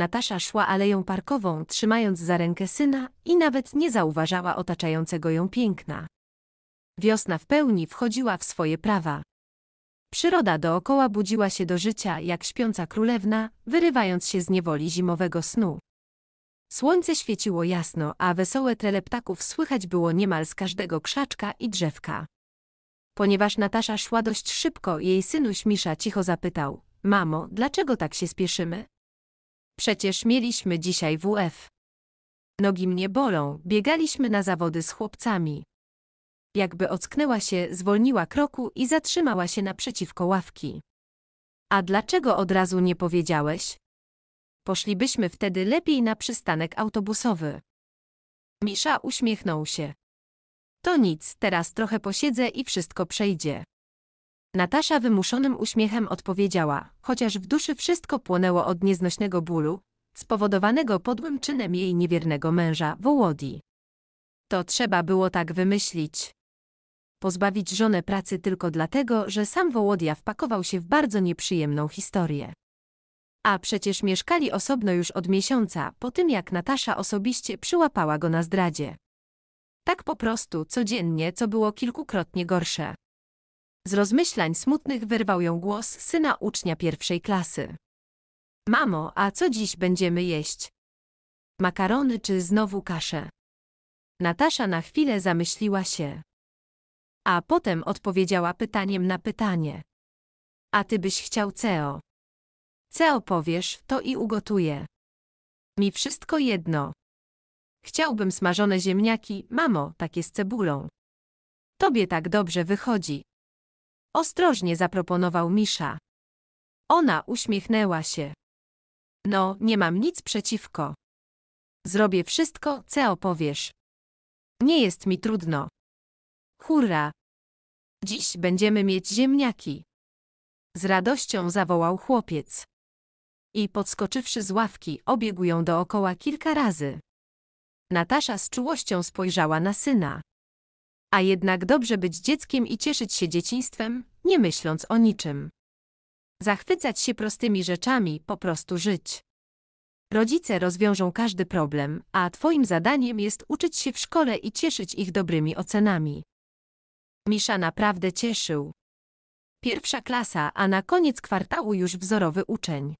Natasza szła aleją parkową, trzymając za rękę syna i nawet nie zauważała otaczającego ją piękna. Wiosna w pełni wchodziła w swoje prawa. Przyroda dookoła budziła się do życia jak śpiąca królewna, wyrywając się z niewoli zimowego snu. Słońce świeciło jasno, a wesołe trele ptaków słychać było niemal z każdego krzaczka i drzewka. Ponieważ Natasza szła dość szybko, jej synuś Misza cicho zapytał: Mamo, dlaczego tak się spieszymy? Przecież mieliśmy dzisiaj WF. Nogi mnie bolą, biegaliśmy na zawody z chłopcami. Jakby ocknęła się, zwolniła kroku i zatrzymała się naprzeciwko ławki. A dlaczego od razu nie powiedziałeś? Poszlibyśmy wtedy lepiej na przystanek autobusowy. Misza uśmiechnął się. To nic, teraz trochę posiedzę i wszystko przejdzie. Natasza wymuszonym uśmiechem odpowiedziała, chociaż w duszy wszystko płonęło od nieznośnego bólu, spowodowanego podłym czynem jej niewiernego męża, Wołodi. To trzeba było tak wymyślić. Pozbawić żonę pracy tylko dlatego, że sam Wołodia wpakował się w bardzo nieprzyjemną historię. A przecież mieszkali osobno już od miesiąca, po tym jak Natasza osobiście przyłapała go na zdradzie. Tak po prostu, codziennie, co było kilkukrotnie gorsze. Z rozmyślań smutnych wyrwał ją głos syna ucznia pierwszej klasy. Mamo, a co dziś będziemy jeść? Makarony czy znowu kaszę? Natasza na chwilę zamyśliła się. A potem odpowiedziała pytaniem na pytanie. A ty byś chciał CEO? CEO powiesz, to i ugotuję. Mi wszystko jedno. Chciałbym smażone ziemniaki, mamo, takie z cebulą. Tobie tak dobrze wychodzi, Ostrożnie zaproponował Misza. Ona uśmiechnęła się. No, nie mam nic przeciwko. Zrobię wszystko, co opowiesz. Nie jest mi trudno. Hurra! Dziś będziemy mieć ziemniaki. Z radością zawołał chłopiec. I podskoczywszy z ławki, obiegł ją dookoła kilka razy. Natasza z czułością spojrzała na syna. A jednak dobrze być dzieckiem i cieszyć się dzieciństwem, nie myśląc o niczym. Zachwycać się prostymi rzeczami, po prostu żyć. Rodzice rozwiążą każdy problem, a Twoim zadaniem jest uczyć się w szkole i cieszyć ich dobrymi ocenami. Misza naprawdę cieszył. Pierwsza klasa, a na koniec kwartału już wzorowy uczeń.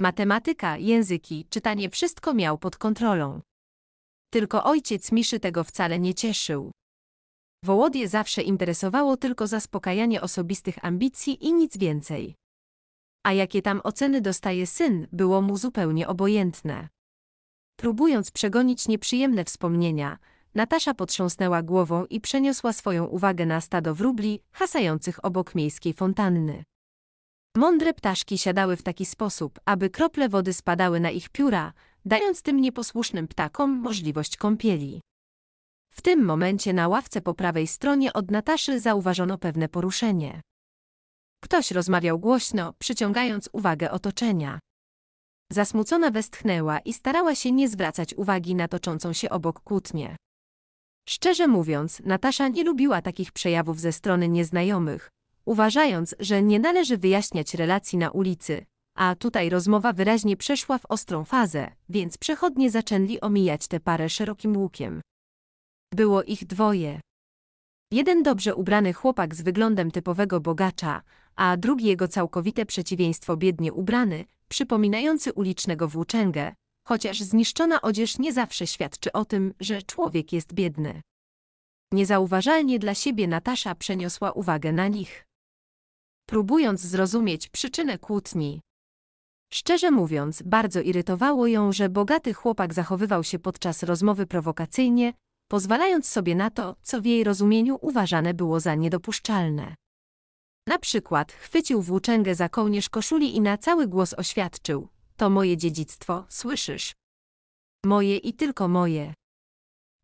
Matematyka, języki, czytanie wszystko miał pod kontrolą. Tylko ojciec Miszy tego wcale nie cieszył. Wołodie zawsze interesowało tylko zaspokajanie osobistych ambicji i nic więcej. A jakie tam oceny dostaje syn, było mu zupełnie obojętne. Próbując przegonić nieprzyjemne wspomnienia, Natasza potrząsnęła głową i przeniosła swoją uwagę na stado wróbli, hasających obok miejskiej fontanny. Mądre ptaszki siadały w taki sposób, aby krople wody spadały na ich pióra, dając tym nieposłusznym ptakom możliwość kąpieli. W tym momencie na ławce po prawej stronie od Nataszy zauważono pewne poruszenie. Ktoś rozmawiał głośno, przyciągając uwagę otoczenia. Zasmucona westchnęła i starała się nie zwracać uwagi na toczącą się obok kłótnię. Szczerze mówiąc, Natasza nie lubiła takich przejawów ze strony nieznajomych, uważając, że nie należy wyjaśniać relacji na ulicy, a tutaj rozmowa wyraźnie przeszła w ostrą fazę, więc przechodnie zaczęli omijać tę parę szerokim łukiem. Było ich dwoje. Jeden dobrze ubrany chłopak z wyglądem typowego bogacza, a drugi jego całkowite przeciwieństwo biednie ubrany, przypominający ulicznego włóczęgę, chociaż zniszczona odzież nie zawsze świadczy o tym, że człowiek jest biedny. Niezauważalnie dla siebie Natasza przeniosła uwagę na nich. Próbując zrozumieć przyczynę kłótni. Szczerze mówiąc, bardzo irytowało ją, że bogaty chłopak zachowywał się podczas rozmowy prowokacyjnie, pozwalając sobie na to, co w jej rozumieniu uważane było za niedopuszczalne. Na przykład chwycił włóczęgę za kołnierz koszuli i na cały głos oświadczył: To moje dziedzictwo, słyszysz? Moje i tylko moje.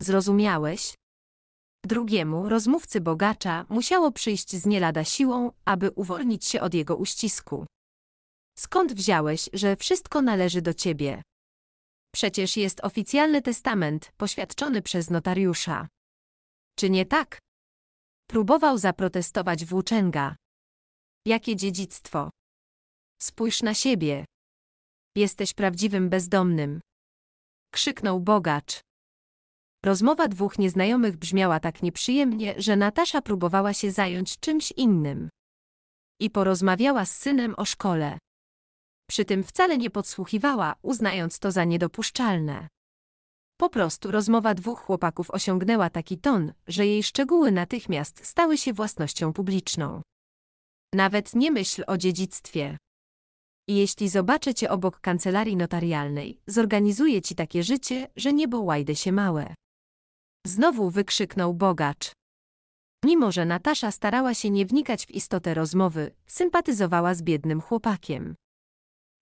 Zrozumiałeś? Drugiemu, rozmówcy bogacza, musiało przyjść z nielada siłą, aby uwolnić się od jego uścisku. Skąd wziąłeś, że wszystko należy do ciebie? Przecież jest oficjalny testament, poświadczony przez notariusza. Czy nie tak? Próbował zaprotestować włóczęga. Jakie dziedzictwo? Spójrz na siebie. Jesteś prawdziwym bezdomnym. Krzyknął bogacz. Rozmowa dwóch nieznajomych brzmiała tak nieprzyjemnie, że Natasza próbowała się zająć czymś innym. I porozmawiała z synem o szkole. Przy tym wcale nie podsłuchiwała, uznając to za niedopuszczalne. Po prostu rozmowa dwóch chłopaków osiągnęła taki ton, że jej szczegóły natychmiast stały się własnością publiczną. Nawet nie myśl o dziedzictwie. Jeśli zobaczę cię obok kancelarii notarialnej, zorganizuję ci takie życie, że niebo łajdę się małe. Znowu wykrzyknął bogacz. Mimo, że Natasza starała się nie wnikać w istotę rozmowy, sympatyzowała z biednym chłopakiem.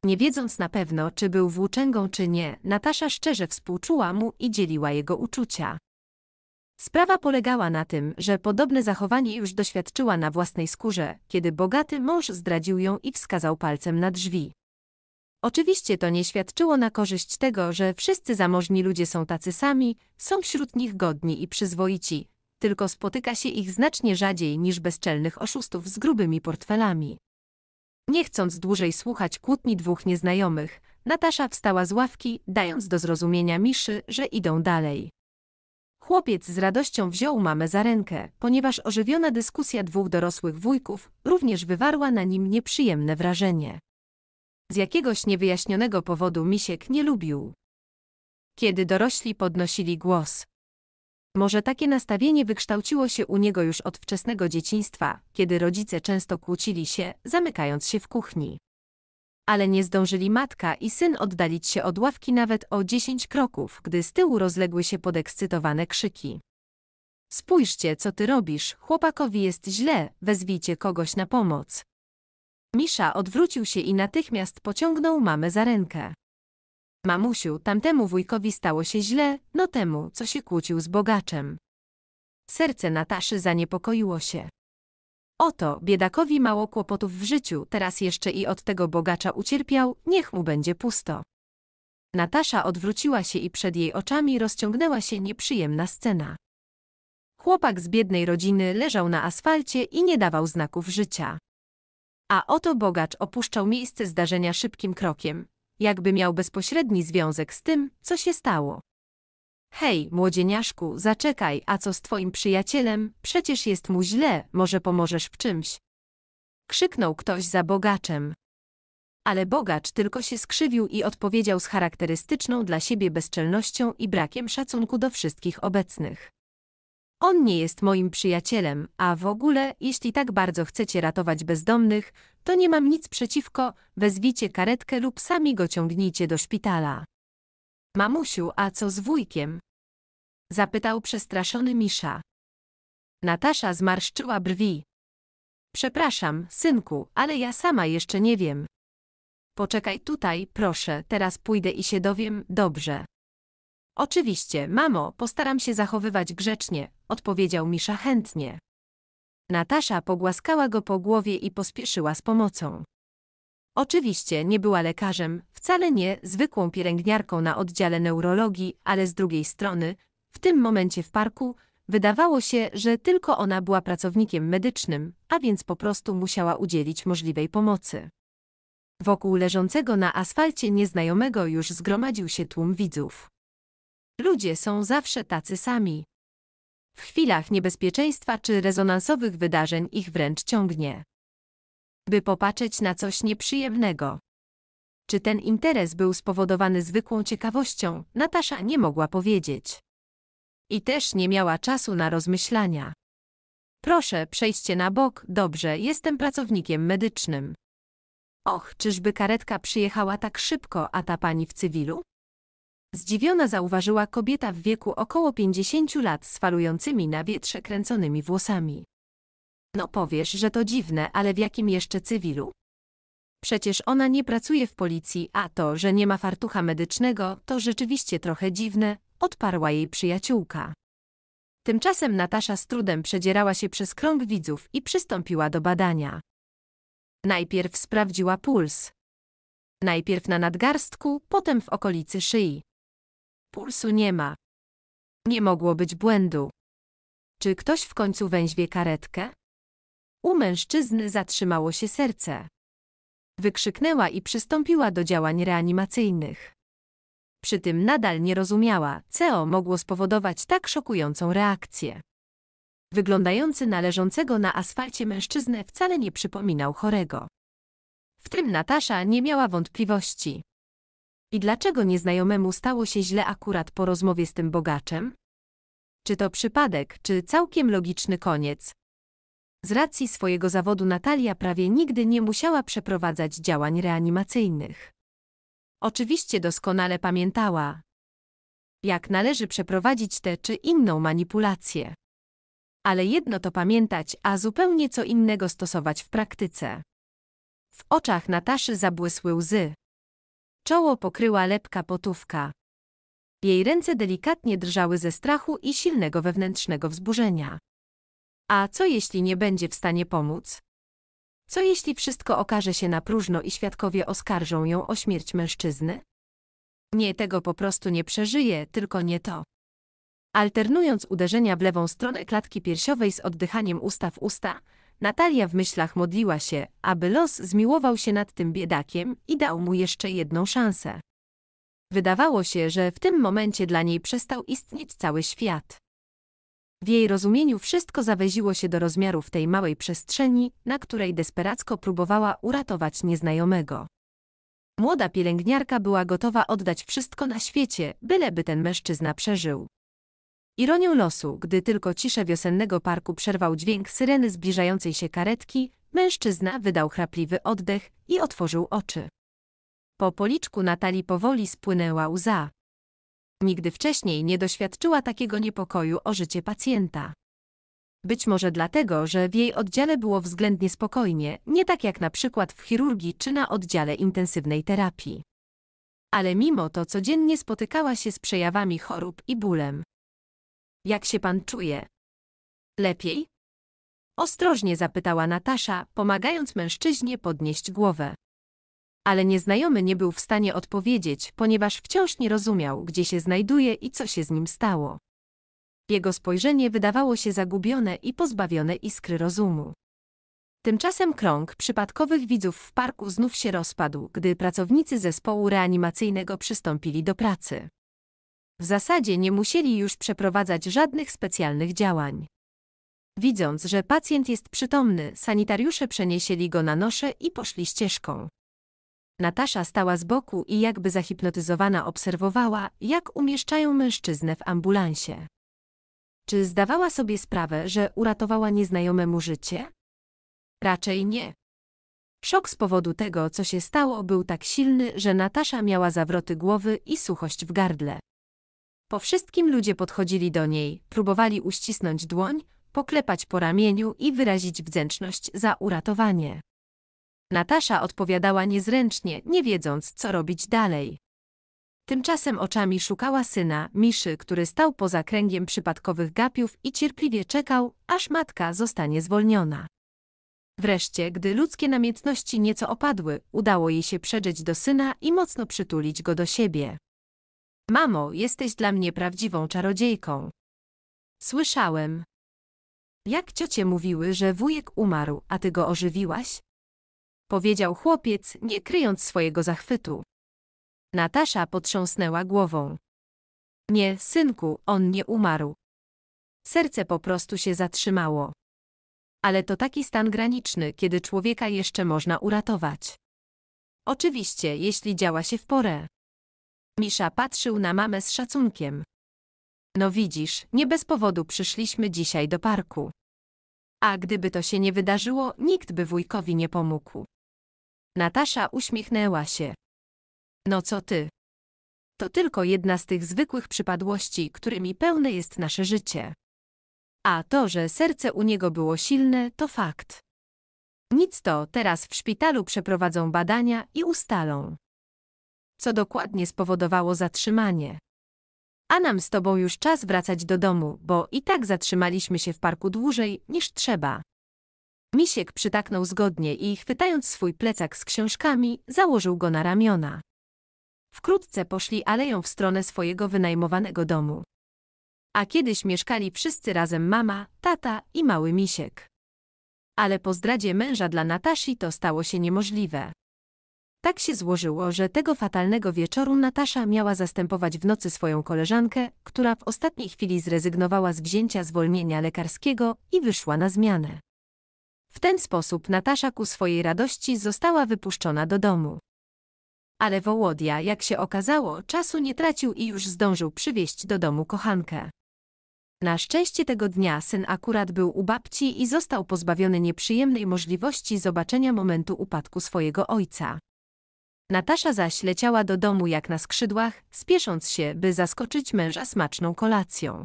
Nie wiedząc na pewno, czy był włóczęgą czy nie, Natasza szczerze współczuła mu i dzieliła jego uczucia. Sprawa polegała na tym, że podobne zachowanie już doświadczyła na własnej skórze, kiedy bogaty mąż zdradził ją i wskazał palcem na drzwi. Oczywiście to nie świadczyło na korzyść tego, że wszyscy zamożni ludzie są tacy sami, są wśród nich godni i przyzwoici, tylko spotyka się ich znacznie rzadziej niż bezczelnych oszustów z grubymi portfelami. Nie chcąc dłużej słuchać kłótni dwóch nieznajomych, Natasza wstała z ławki, dając do zrozumienia Miszy, że idą dalej. Chłopiec z radością wziął mamę za rękę, ponieważ ożywiona dyskusja dwóch dorosłych wujków również wywarła na nim nieprzyjemne wrażenie. Z jakiegoś niewyjaśnionego powodu Misiek nie lubił. Kiedy dorośli podnosili głos, może takie nastawienie wykształciło się u niego już od wczesnego dzieciństwa, kiedy rodzice często kłócili się, zamykając się w kuchni. Ale nie zdążyli matka i syn oddalić się od ławki nawet o dziesięć kroków, gdy z tyłu rozległy się podekscytowane krzyki. Spójrzcie, co ty robisz, chłopakowi jest źle, wezwijcie kogoś na pomoc. Misza odwrócił się i natychmiast pociągnął mamę za rękę. Mamusiu, tamtemu wujkowi stało się źle, no temu, co się kłócił z bogaczem. Serce Nataszy zaniepokoiło się. Oto, biedakowi mało kłopotów w życiu, teraz jeszcze i od tego bogacza ucierpiał, niech mu będzie pusto. Natasza odwróciła się i przed jej oczami rozciągnęła się nieprzyjemna scena. Chłopak z biednej rodziny leżał na asfalcie i nie dawał znaków życia. A oto bogacz opuszczał miejsce zdarzenia szybkim krokiem, jakby miał bezpośredni związek z tym, co się stało. Hej, młodzieniaszku, zaczekaj, a co z twoim przyjacielem? Przecież jest mu źle, może pomożesz w czymś? Krzyknął ktoś za bogaczem. Ale bogacz tylko się skrzywił i odpowiedział z charakterystyczną dla siebie bezczelnością i brakiem szacunku do wszystkich obecnych. On nie jest moim przyjacielem, a w ogóle, jeśli tak bardzo chcecie ratować bezdomnych, to nie mam nic przeciwko, wezwijcie karetkę lub sami go ciągnijcie do szpitala. Mamusiu, a co z wujkiem? Zapytał przestraszony Misza. Natasza zmarszczyła brwi. Przepraszam, synku, ale ja sama jeszcze nie wiem. Poczekaj tutaj, proszę, teraz pójdę i się dowiem, dobrze. Oczywiście, mamo, postaram się zachowywać grzecznie, odpowiedział Misza chętnie. Natasza pogłaskała go po głowie i pospieszyła z pomocą. Oczywiście nie była lekarzem, wcale nie zwykłą pielęgniarką na oddziale neurologii, ale z drugiej strony, w tym momencie w parku, wydawało się, że tylko ona była pracownikiem medycznym, a więc po prostu musiała udzielić możliwej pomocy. Wokół leżącego na asfalcie nieznajomego już zgromadził się tłum widzów. Ludzie są zawsze tacy sami. W chwilach niebezpieczeństwa czy rezonansowych wydarzeń ich wręcz ciągnie. By popatrzeć na coś nieprzyjemnego. Czy ten interes był spowodowany zwykłą ciekawością, Natasza nie mogła powiedzieć. I też nie miała czasu na rozmyślania. Proszę, przejście na bok, dobrze, jestem pracownikiem medycznym. Och, czyżby karetka przyjechała tak szybko, a ta pani w cywilu? Zdziwiona zauważyła kobieta w wieku około pięćdziesięciu lat z falującymi na wietrze kręconymi włosami. No powiesz, że to dziwne, ale w jakim jeszcze cywilu? Przecież ona nie pracuje w policji, a to, że nie ma fartucha medycznego, to rzeczywiście trochę dziwne, odparła jej przyjaciółka. Tymczasem Natasza z trudem przedzierała się przez krąg widzów i przystąpiła do badania. Najpierw sprawdziła puls. Najpierw na nadgarstku, potem w okolicy szyi. Pulsu nie ma. Nie mogło być błędu. Czy ktoś w końcu węźwie karetkę? U mężczyzny zatrzymało się serce. Wykrzyknęła i przystąpiła do działań reanimacyjnych. Przy tym nadal nie rozumiała, co mogło spowodować tak szokującą reakcję. Wyglądający na leżącego na asfalcie mężczyznę wcale nie przypominał chorego. W tym Natasza nie miała wątpliwości. I dlaczego nieznajomemu stało się źle akurat po rozmowie z tym bogaczem? Czy to przypadek, czy całkiem logiczny koniec? Z racji swojego zawodu Natalia prawie nigdy nie musiała przeprowadzać działań reanimacyjnych. Oczywiście doskonale pamiętała, jak należy przeprowadzić tę czy inną manipulację. Ale jedno to pamiętać, a zupełnie co innego stosować w praktyce. W oczach Nataszy zabłysły łzy. Czoło pokryła lepka potówka. Jej ręce delikatnie drżały ze strachu i silnego wewnętrznego wzburzenia. A co jeśli nie będzie w stanie pomóc? Co jeśli wszystko okaże się na próżno i świadkowie oskarżą ją o śmierć mężczyzny? Nie, tego po prostu nie przeżyje, tylko nie to. Alternując uderzenia w lewą stronę klatki piersiowej z oddychaniem usta w usta, Natalia w myślach modliła się, aby los zmiłował się nad tym biedakiem i dał mu jeszcze jedną szansę. Wydawało się, że w tym momencie dla niej przestał istnieć cały świat. W jej rozumieniu wszystko zawęziło się do rozmiarów tej małej przestrzeni, na której desperacko próbowała uratować nieznajomego. Młoda pielęgniarka była gotowa oddać wszystko na świecie, byleby ten mężczyzna przeżył. Ironią losu, gdy tylko ciszę wiosennego parku przerwał dźwięk syreny zbliżającej się karetki, mężczyzna wydał chrapliwy oddech i otworzył oczy. Po policzku Natalii powoli spłynęła łza. Nigdy wcześniej nie doświadczyła takiego niepokoju o życie pacjenta. Być może dlatego, że w jej oddziale było względnie spokojnie, nie tak jak na przykład w chirurgii czy na oddziale intensywnej terapii. Ale mimo to codziennie spotykała się z przejawami chorób i bólem. Jak się pan czuje? Lepiej? Ostrożnie zapytała Natasza, pomagając mężczyźnie podnieść głowę. Ale nieznajomy nie był w stanie odpowiedzieć, ponieważ wciąż nie rozumiał, gdzie się znajduje i co się z nim stało. Jego spojrzenie wydawało się zagubione i pozbawione iskry rozumu. Tymczasem krąg przypadkowych widzów w parku znów się rozpadł, gdy pracownicy zespołu reanimacyjnego przystąpili do pracy. W zasadzie nie musieli już przeprowadzać żadnych specjalnych działań. Widząc, że pacjent jest przytomny, sanitariusze przeniesieli go na nosze i poszli ścieżką. Natasza stała z boku i jakby zahipnotyzowana obserwowała, jak umieszczają mężczyznę w ambulansie. Czy zdawała sobie sprawę, że uratowała nieznajomemu życie? Raczej nie. Szok z powodu tego, co się stało, był tak silny, że Natasza miała zawroty głowy i suchość w gardle. Po wszystkim ludzie podchodzili do niej, próbowali uścisnąć dłoń, poklepać po ramieniu i wyrazić wdzięczność za uratowanie. Natasza odpowiadała niezręcznie, nie wiedząc, co robić dalej. Tymczasem oczami szukała syna, Miszy, który stał poza kręgiem przypadkowych gapiów i cierpliwie czekał, aż matka zostanie zwolniona. Wreszcie, gdy ludzkie namiętności nieco opadły, udało jej się przedrzeć do syna i mocno przytulić go do siebie. Mamo, jesteś dla mnie prawdziwą czarodziejką. Słyszałem. Jak ciocie mówiły, że wujek umarł, a ty go ożywiłaś? Powiedział chłopiec, nie kryjąc swojego zachwytu. Natasza potrząsnęła głową. Nie, synku, on nie umarł. Serce po prostu się zatrzymało. Ale to taki stan graniczny, kiedy człowieka jeszcze można uratować. Oczywiście, jeśli działa się w porę. Misza patrzył na mamę z szacunkiem. No widzisz, nie bez powodu przyszliśmy dzisiaj do parku. A gdyby to się nie wydarzyło, nikt by wujkowi nie pomógł. Natasza uśmiechnęła się. No co ty? To tylko jedna z tych zwykłych przypadłości, którymi pełne jest nasze życie. A to, że serce u niego było silne, to fakt. Nic to, teraz w szpitalu przeprowadzą badania i ustalą co dokładnie spowodowało zatrzymanie. A nam z tobą już czas wracać do domu, bo i tak zatrzymaliśmy się w parku dłużej niż trzeba. Misiek przytaknął zgodnie i, chwytając swój plecak z książkami, założył go na ramiona. Wkrótce poszli aleją w stronę swojego wynajmowanego domu. A kiedyś mieszkali wszyscy razem mama, tata i mały misiek. Ale po zdradzie męża dla Natasi to stało się niemożliwe. Tak się złożyło, że tego fatalnego wieczoru Natasza miała zastępować w nocy swoją koleżankę, która w ostatniej chwili zrezygnowała z wzięcia zwolnienia lekarskiego i wyszła na zmianę. W ten sposób Natasza ku swojej radości została wypuszczona do domu. Ale Wołodia, jak się okazało, czasu nie tracił i już zdążył przywieźć do domu kochankę. Na szczęście tego dnia syn akurat był u babci i został pozbawiony nieprzyjemnej możliwości zobaczenia momentu upadku swojego ojca. Natasza zaś leciała do domu jak na skrzydłach, spiesząc się, by zaskoczyć męża smaczną kolacją.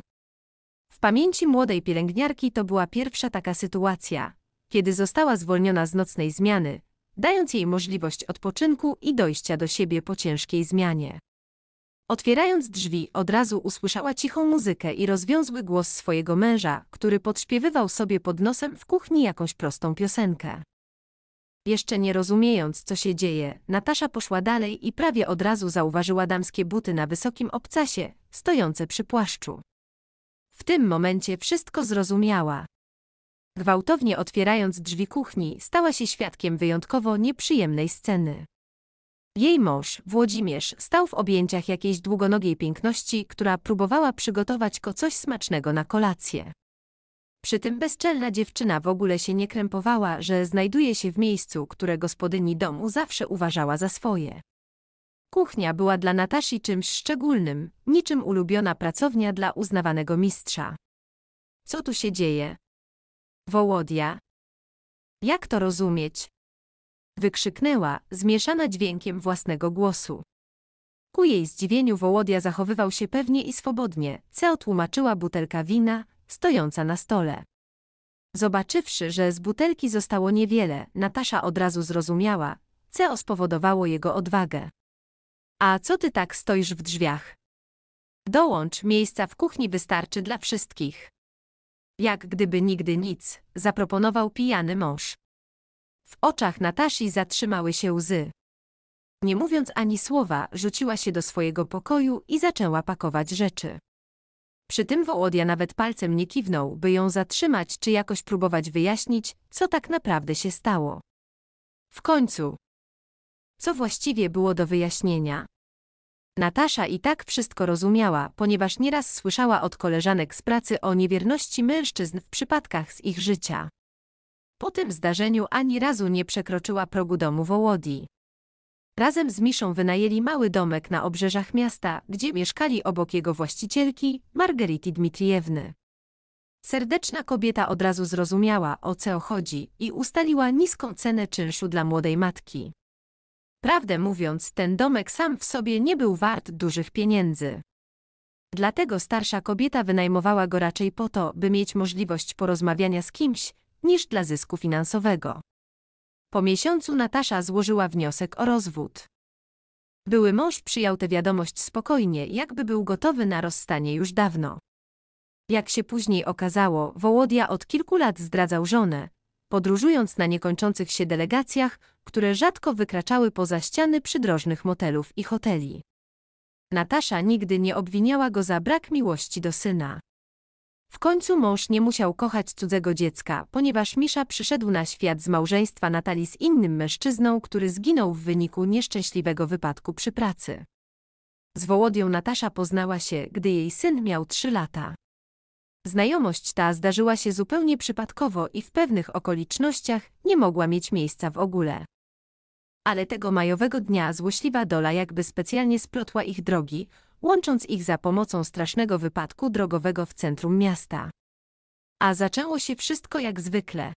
W pamięci młodej pielęgniarki to była pierwsza taka sytuacja, kiedy została zwolniona z nocnej zmiany, dając jej możliwość odpoczynku i dojścia do siebie po ciężkiej zmianie. Otwierając drzwi, od razu usłyszała cichą muzykę i rozwiązły głos swojego męża, który podśpiewywał sobie pod nosem w kuchni jakąś prostą piosenkę. Jeszcze nie rozumiejąc, co się dzieje, Natasza poszła dalej i prawie od razu zauważyła damskie buty na wysokim obcasie, stojące przy płaszczu. W tym momencie wszystko zrozumiała. Gwałtownie otwierając drzwi kuchni, stała się świadkiem wyjątkowo nieprzyjemnej sceny. Jej mąż, Włodzimierz, stał w objęciach jakiejś długonogiej piękności, która próbowała przygotować go coś smacznego na kolację. Przy tym bezczelna dziewczyna w ogóle się nie krępowała, że znajduje się w miejscu, które gospodyni domu zawsze uważała za swoje. Kuchnia była dla Nataszy czymś szczególnym, niczym ulubiona pracownia dla uznawanego mistrza. Co tu się dzieje? Wołodia. Jak to rozumieć? Wykrzyknęła, zmieszana dźwiękiem własnego głosu. Ku jej zdziwieniu Wołodia zachowywał się pewnie i swobodnie, co tłumaczyła butelka wina, stojąca na stole. Zobaczywszy, że z butelki zostało niewiele, Natasza od razu zrozumiała, co spowodowało jego odwagę. A co ty tak stoisz w drzwiach? Dołącz, miejsca w kuchni wystarczy dla wszystkich. Jak gdyby nigdy nic, zaproponował pijany mąż. W oczach Natasi zatrzymały się łzy. Nie mówiąc ani słowa, rzuciła się do swojego pokoju i zaczęła pakować rzeczy. Przy tym Wołodia nawet palcem nie kiwnął, by ją zatrzymać czy jakoś próbować wyjaśnić, co tak naprawdę się stało. W końcu. Co właściwie było do wyjaśnienia? Natasza i tak wszystko rozumiała, ponieważ nieraz słyszała od koleżanek z pracy o niewierności mężczyzn w przypadkach z ich życia. Po tym zdarzeniu ani razu nie przekroczyła progu domu Wołodii. Razem z Miszą wynajęli mały domek na obrzeżach miasta, gdzie mieszkali obok jego właścicielki, Margerity Dmitriewny. Serdeczna kobieta od razu zrozumiała, o co chodzi i ustaliła niską cenę czynszu dla młodej matki. Prawdę mówiąc, ten domek sam w sobie nie był wart dużych pieniędzy. Dlatego starsza kobieta wynajmowała go raczej po to, by mieć możliwość porozmawiania z kimś, niż dla zysku finansowego. Po miesiącu Natasza złożyła wniosek o rozwód. Były mąż przyjął tę wiadomość spokojnie, jakby był gotowy na rozstanie już dawno. Jak się później okazało, Wołodia od kilku lat zdradzał żonę, podróżując na niekończących się delegacjach, które rzadko wykraczały poza ściany przydrożnych motelów i hoteli. Natasza nigdy nie obwiniała go za brak miłości do syna. W końcu mąż nie musiał kochać cudzego dziecka, ponieważ Misza przyszedł na świat z małżeństwa Natalii z innym mężczyzną, który zginął w wyniku nieszczęśliwego wypadku przy pracy. Z Wołodią Natasza poznała się, gdy jej syn miał trzy lata. Znajomość ta zdarzyła się zupełnie przypadkowo i w pewnych okolicznościach nie mogła mieć miejsca w ogóle. Ale tego majowego dnia złośliwa dola jakby specjalnie splotła ich drogi, łącząc ich za pomocą strasznego wypadku drogowego w centrum miasta. A zaczęło się wszystko jak zwykle.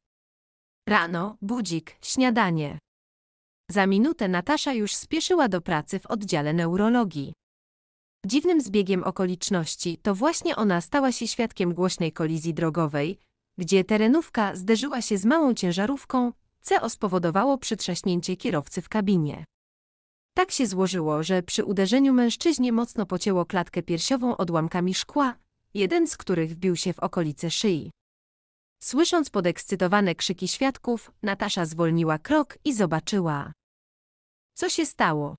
Rano, budzik, śniadanie. Za minutę Natasza już spieszyła do pracy w oddziale neurologii. Dziwnym zbiegiem okoliczności to właśnie ona stała się świadkiem głośnej kolizji drogowej, gdzie terenówka zderzyła się z małą ciężarówką, co spowodowało przytrzaśnięcie kierowcy w kabinie. Tak się złożyło, że przy uderzeniu mężczyźnie mocno pocięło klatkę piersiową odłamkami szkła, jeden z których wbił się w okolice szyi. Słysząc podekscytowane krzyki świadków, Natasza zwolniła krok i zobaczyła. Co się stało?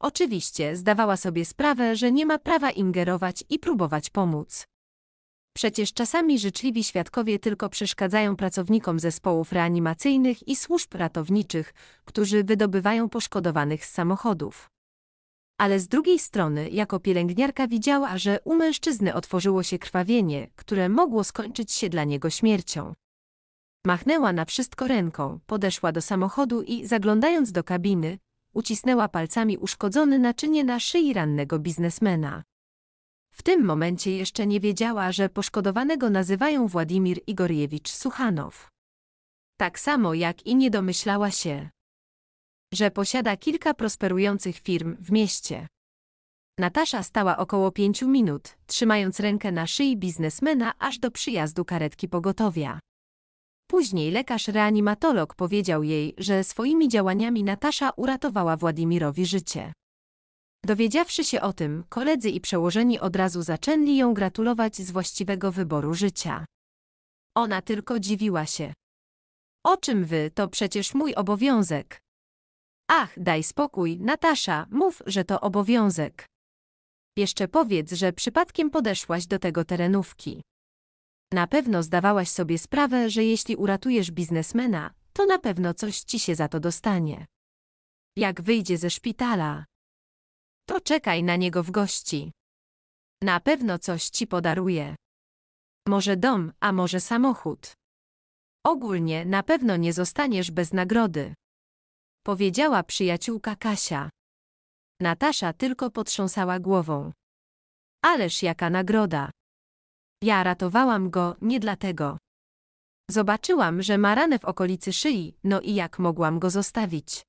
Oczywiście zdawała sobie sprawę, że nie ma prawa ingerować i próbować pomóc. Przecież czasami życzliwi świadkowie tylko przeszkadzają pracownikom zespołów reanimacyjnych i służb ratowniczych, którzy wydobywają poszkodowanych z samochodów. Ale z drugiej strony, jako pielęgniarka widziała, że u mężczyzny otworzyło się krwawienie, które mogło skończyć się dla niego śmiercią. Machnęła na wszystko ręką, podeszła do samochodu i, zaglądając do kabiny, ucisnęła palcami uszkodzone naczynie na szyi rannego biznesmena. W tym momencie jeszcze nie wiedziała, że poszkodowanego nazywają Władimir Igorjewicz Suchanow. Tak samo jak i nie domyślała się, że posiada kilka prosperujących firm w mieście. Natasza stała około pięciu minut, trzymając rękę na szyi biznesmena aż do przyjazdu karetki pogotowia. Później lekarz reanimatolog powiedział jej, że swoimi działaniami Natasza uratowała Władimirowi życie. Dowiedziawszy się o tym, koledzy i przełożeni od razu zaczęli ją gratulować z właściwego wyboru życia. Ona tylko dziwiła się. O czym wy, to przecież mój obowiązek. Ach, daj spokój, Natasza, mów, że to obowiązek. Jeszcze powiedz, że przypadkiem podeszłaś do tego terenówki. Na pewno zdawałaś sobie sprawę, że jeśli uratujesz biznesmena, to na pewno coś ci się za to dostanie. Jak wyjdzie ze szpitala, to czekaj na niego w gości. Na pewno coś ci podaruje. Może dom, a może samochód. Ogólnie na pewno nie zostaniesz bez nagrody. Powiedziała przyjaciółka Kasia. Natasza tylko potrząsała głową. Ależ jaka nagroda. Ja ratowałam go nie dlatego. Zobaczyłam, że ma ranę w okolicy szyi, no i jak mogłam go zostawić.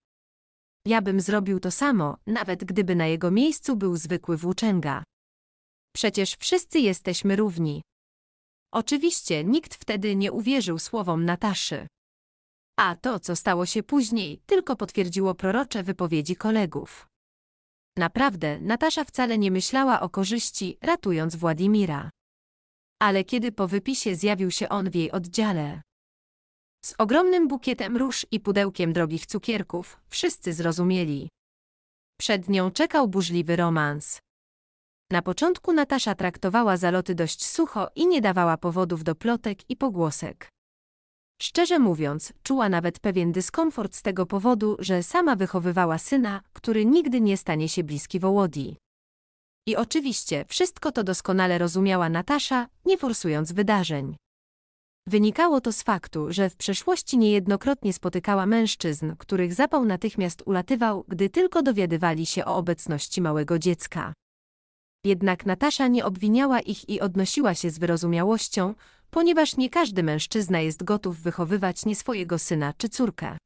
Ja bym zrobił to samo, nawet gdyby na jego miejscu był zwykły włóczęga. Przecież wszyscy jesteśmy równi. Oczywiście nikt wtedy nie uwierzył słowom Nataszy. A to, co stało się później, tylko potwierdziło prorocze wypowiedzi kolegów. Naprawdę, Natasza wcale nie myślała o korzyści, ratując Władimira. Ale kiedy po wypisie zjawił się on w jej oddziale, z ogromnym bukietem róż i pudełkiem drogich cukierków, wszyscy zrozumieli. Przed nią czekał burzliwy romans. Na początku Natasza traktowała zaloty dość sucho i nie dawała powodów do plotek i pogłosek. Szczerze mówiąc, czuła nawet pewien dyskomfort z tego powodu, że sama wychowywała syna, który nigdy nie stanie się bliski Wołodii. I oczywiście wszystko to doskonale rozumiała Natasza, nie forsując wydarzeń. Wynikało to z faktu, że w przeszłości niejednokrotnie spotykała mężczyzn, których zapał natychmiast ulatywał, gdy tylko dowiadywali się o obecności małego dziecka. Jednak Natasza nie obwiniała ich i odnosiła się z wyrozumiałością, ponieważ nie każdy mężczyzna jest gotów wychowywać nie swojego syna czy córkę.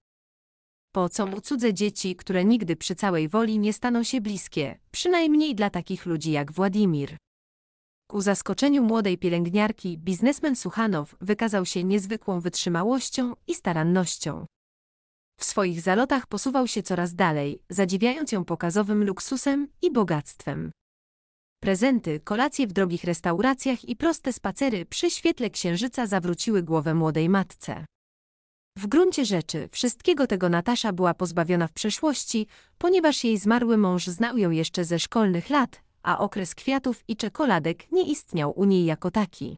Po co mu cudze dzieci, które nigdy przy całej woli nie staną się bliskie, przynajmniej dla takich ludzi jak Władimir. Ku zaskoczeniu młodej pielęgniarki, biznesmen Suchanow wykazał się niezwykłą wytrzymałością i starannością. W swoich zalotach posuwał się coraz dalej, zadziwiając ją pokazowym luksusem i bogactwem. Prezenty, kolacje w drogich restauracjach i proste spacery przy świetle księżyca zawróciły głowę młodej matce. W gruncie rzeczy wszystkiego tego Natasza była pozbawiona w przeszłości, ponieważ jej zmarły mąż znał ją jeszcze ze szkolnych lat, a okres kwiatów i czekoladek nie istniał u niej jako taki.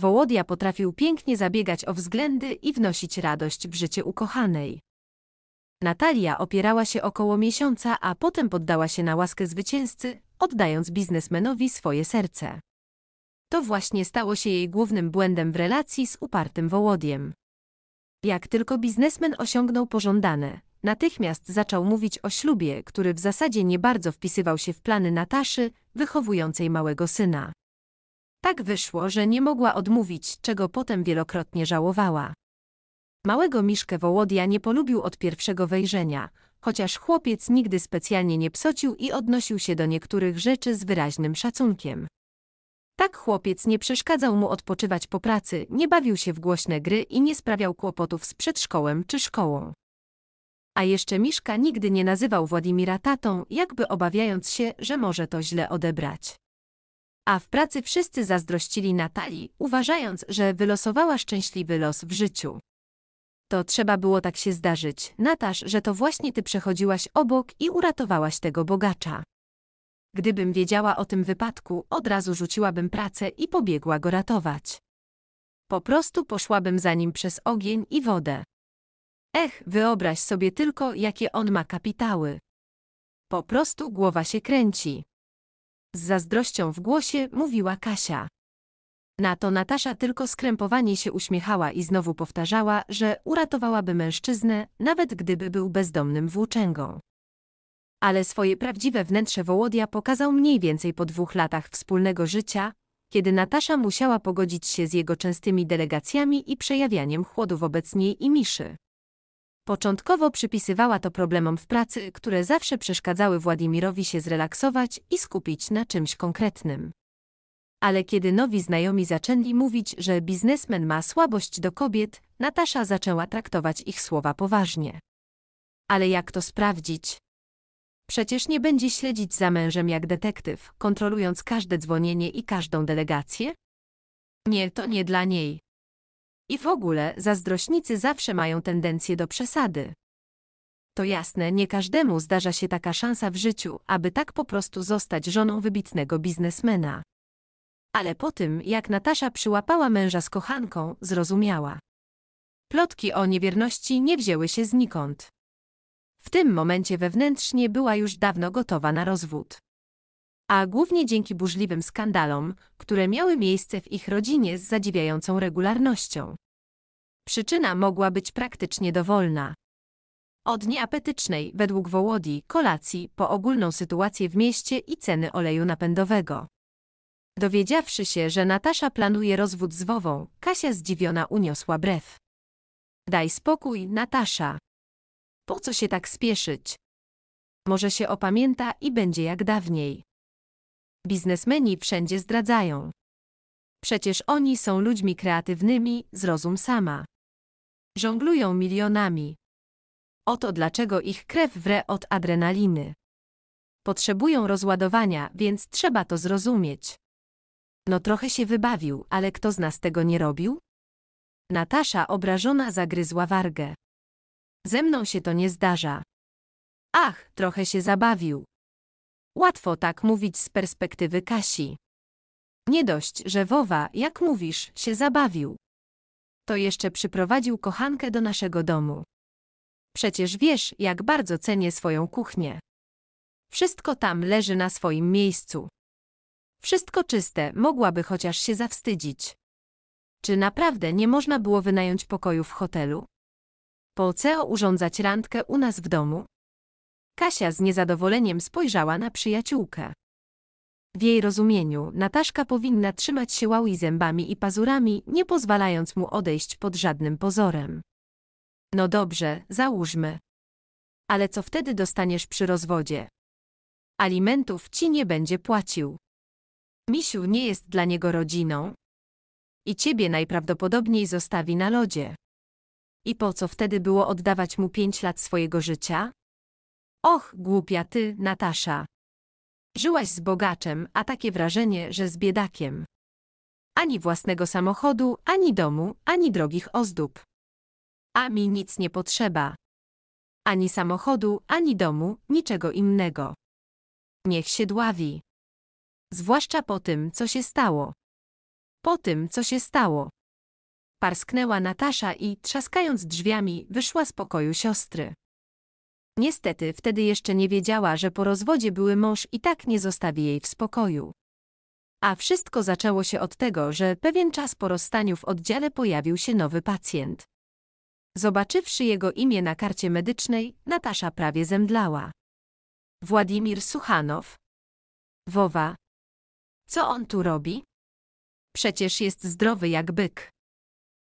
Wołodia potrafił pięknie zabiegać o względy i wnosić radość w życie ukochanej. Natalia opierała się około miesiąca, a potem poddała się na łaskę zwycięzcy, oddając biznesmenowi swoje serce. To właśnie stało się jej głównym błędem w relacji z upartym Wołodiem. Jak tylko biznesmen osiągnął pożądane, Natychmiast zaczął mówić o ślubie, który w zasadzie nie bardzo wpisywał się w plany Nataszy, wychowującej małego syna. Tak wyszło, że nie mogła odmówić, czego potem wielokrotnie żałowała. Małego Miszkę Wołodia nie polubił od pierwszego wejrzenia, chociaż chłopiec nigdy specjalnie nie psocił i odnosił się do niektórych rzeczy z wyraźnym szacunkiem. Tak chłopiec nie przeszkadzał mu odpoczywać po pracy, nie bawił się w głośne gry i nie sprawiał kłopotów z przedszkołem czy szkołą. A jeszcze Miszka nigdy nie nazywał Władimira tatą, jakby obawiając się, że może to źle odebrać. A w pracy wszyscy zazdrościli Natalii, uważając, że wylosowała szczęśliwy los w życiu. To trzeba było tak się zdarzyć, Natasz, że to właśnie ty przechodziłaś obok i uratowałaś tego bogacza. Gdybym wiedziała o tym wypadku, od razu rzuciłabym pracę i pobiegła go ratować. Po prostu poszłabym za nim przez ogień i wodę. Ech, wyobraź sobie tylko, jakie on ma kapitały. Po prostu głowa się kręci. Z zazdrością w głosie mówiła Kasia. Na to Natasza tylko skrępowanie się uśmiechała i znowu powtarzała, że uratowałaby mężczyznę, nawet gdyby był bezdomnym włóczęgą. Ale swoje prawdziwe wnętrze Wołodia pokazał mniej więcej po dwóch latach wspólnego życia, kiedy Natasza musiała pogodzić się z jego częstymi delegacjami i przejawianiem chłodu wobec niej i Miszy. Początkowo przypisywała to problemom w pracy, które zawsze przeszkadzały Władimirowi się zrelaksować i skupić na czymś konkretnym. Ale kiedy nowi znajomi zaczęli mówić, że biznesmen ma słabość do kobiet, Natasza zaczęła traktować ich słowa poważnie. Ale jak to sprawdzić? Przecież nie będzie śledzić za mężem jak detektyw, kontrolując każde dzwonienie i każdą delegację? Nie, to nie dla niej. I w ogóle zazdrośnicy zawsze mają tendencję do przesady. To jasne, nie każdemu zdarza się taka szansa w życiu, aby tak po prostu zostać żoną wybitnego biznesmena. Ale po tym, jak Natasza przyłapała męża z kochanką, zrozumiała. Plotki o niewierności nie wzięły się znikąd. W tym momencie wewnętrznie była już dawno gotowa na rozwód a głównie dzięki burzliwym skandalom, które miały miejsce w ich rodzinie z zadziwiającą regularnością. Przyczyna mogła być praktycznie dowolna. Od nieapetycznej, według Wołodi, kolacji po ogólną sytuację w mieście i ceny oleju napędowego. Dowiedziawszy się, że Natasza planuje rozwód z Wową, Kasia zdziwiona uniosła brew. Daj spokój, Natasza. Po co się tak spieszyć? Może się opamięta i będzie jak dawniej. Biznesmeni wszędzie zdradzają. Przecież oni są ludźmi kreatywnymi, zrozum sama. Żonglują milionami. Oto dlaczego ich krew wre od adrenaliny. Potrzebują rozładowania, więc trzeba to zrozumieć. No trochę się wybawił, ale kto z nas tego nie robił? Natasza obrażona zagryzła wargę. Ze mną się to nie zdarza. Ach, trochę się zabawił. Łatwo tak mówić z perspektywy Kasi. Nie dość, że Wowa, jak mówisz, się zabawił. To jeszcze przyprowadził kochankę do naszego domu. Przecież wiesz, jak bardzo cenię swoją kuchnię. Wszystko tam leży na swoim miejscu. Wszystko czyste, mogłaby chociaż się zawstydzić. Czy naprawdę nie można było wynająć pokoju w hotelu? Po co urządzać randkę u nas w domu? Kasia z niezadowoleniem spojrzała na przyjaciółkę. W jej rozumieniu Nataszka powinna trzymać się łały zębami i pazurami, nie pozwalając mu odejść pod żadnym pozorem. No dobrze, załóżmy. Ale co wtedy dostaniesz przy rozwodzie? Alimentów ci nie będzie płacił. Misiu nie jest dla niego rodziną. I ciebie najprawdopodobniej zostawi na lodzie. I po co wtedy było oddawać mu pięć lat swojego życia? Och, głupia ty, Natasza. Żyłaś z bogaczem, a takie wrażenie, że z biedakiem. Ani własnego samochodu, ani domu, ani drogich ozdób. A mi nic nie potrzeba. Ani samochodu, ani domu, niczego innego. Niech się dławi. Zwłaszcza po tym, co się stało. Po tym, co się stało. Parsknęła Natasza i, trzaskając drzwiami, wyszła z pokoju siostry. Niestety wtedy jeszcze nie wiedziała, że po rozwodzie były mąż i tak nie zostawi jej w spokoju. A wszystko zaczęło się od tego, że pewien czas po rozstaniu w oddziale pojawił się nowy pacjent. Zobaczywszy jego imię na karcie medycznej, Natasza prawie zemdlała. Władimir Suchanow. Wowa. Co on tu robi? Przecież jest zdrowy jak byk.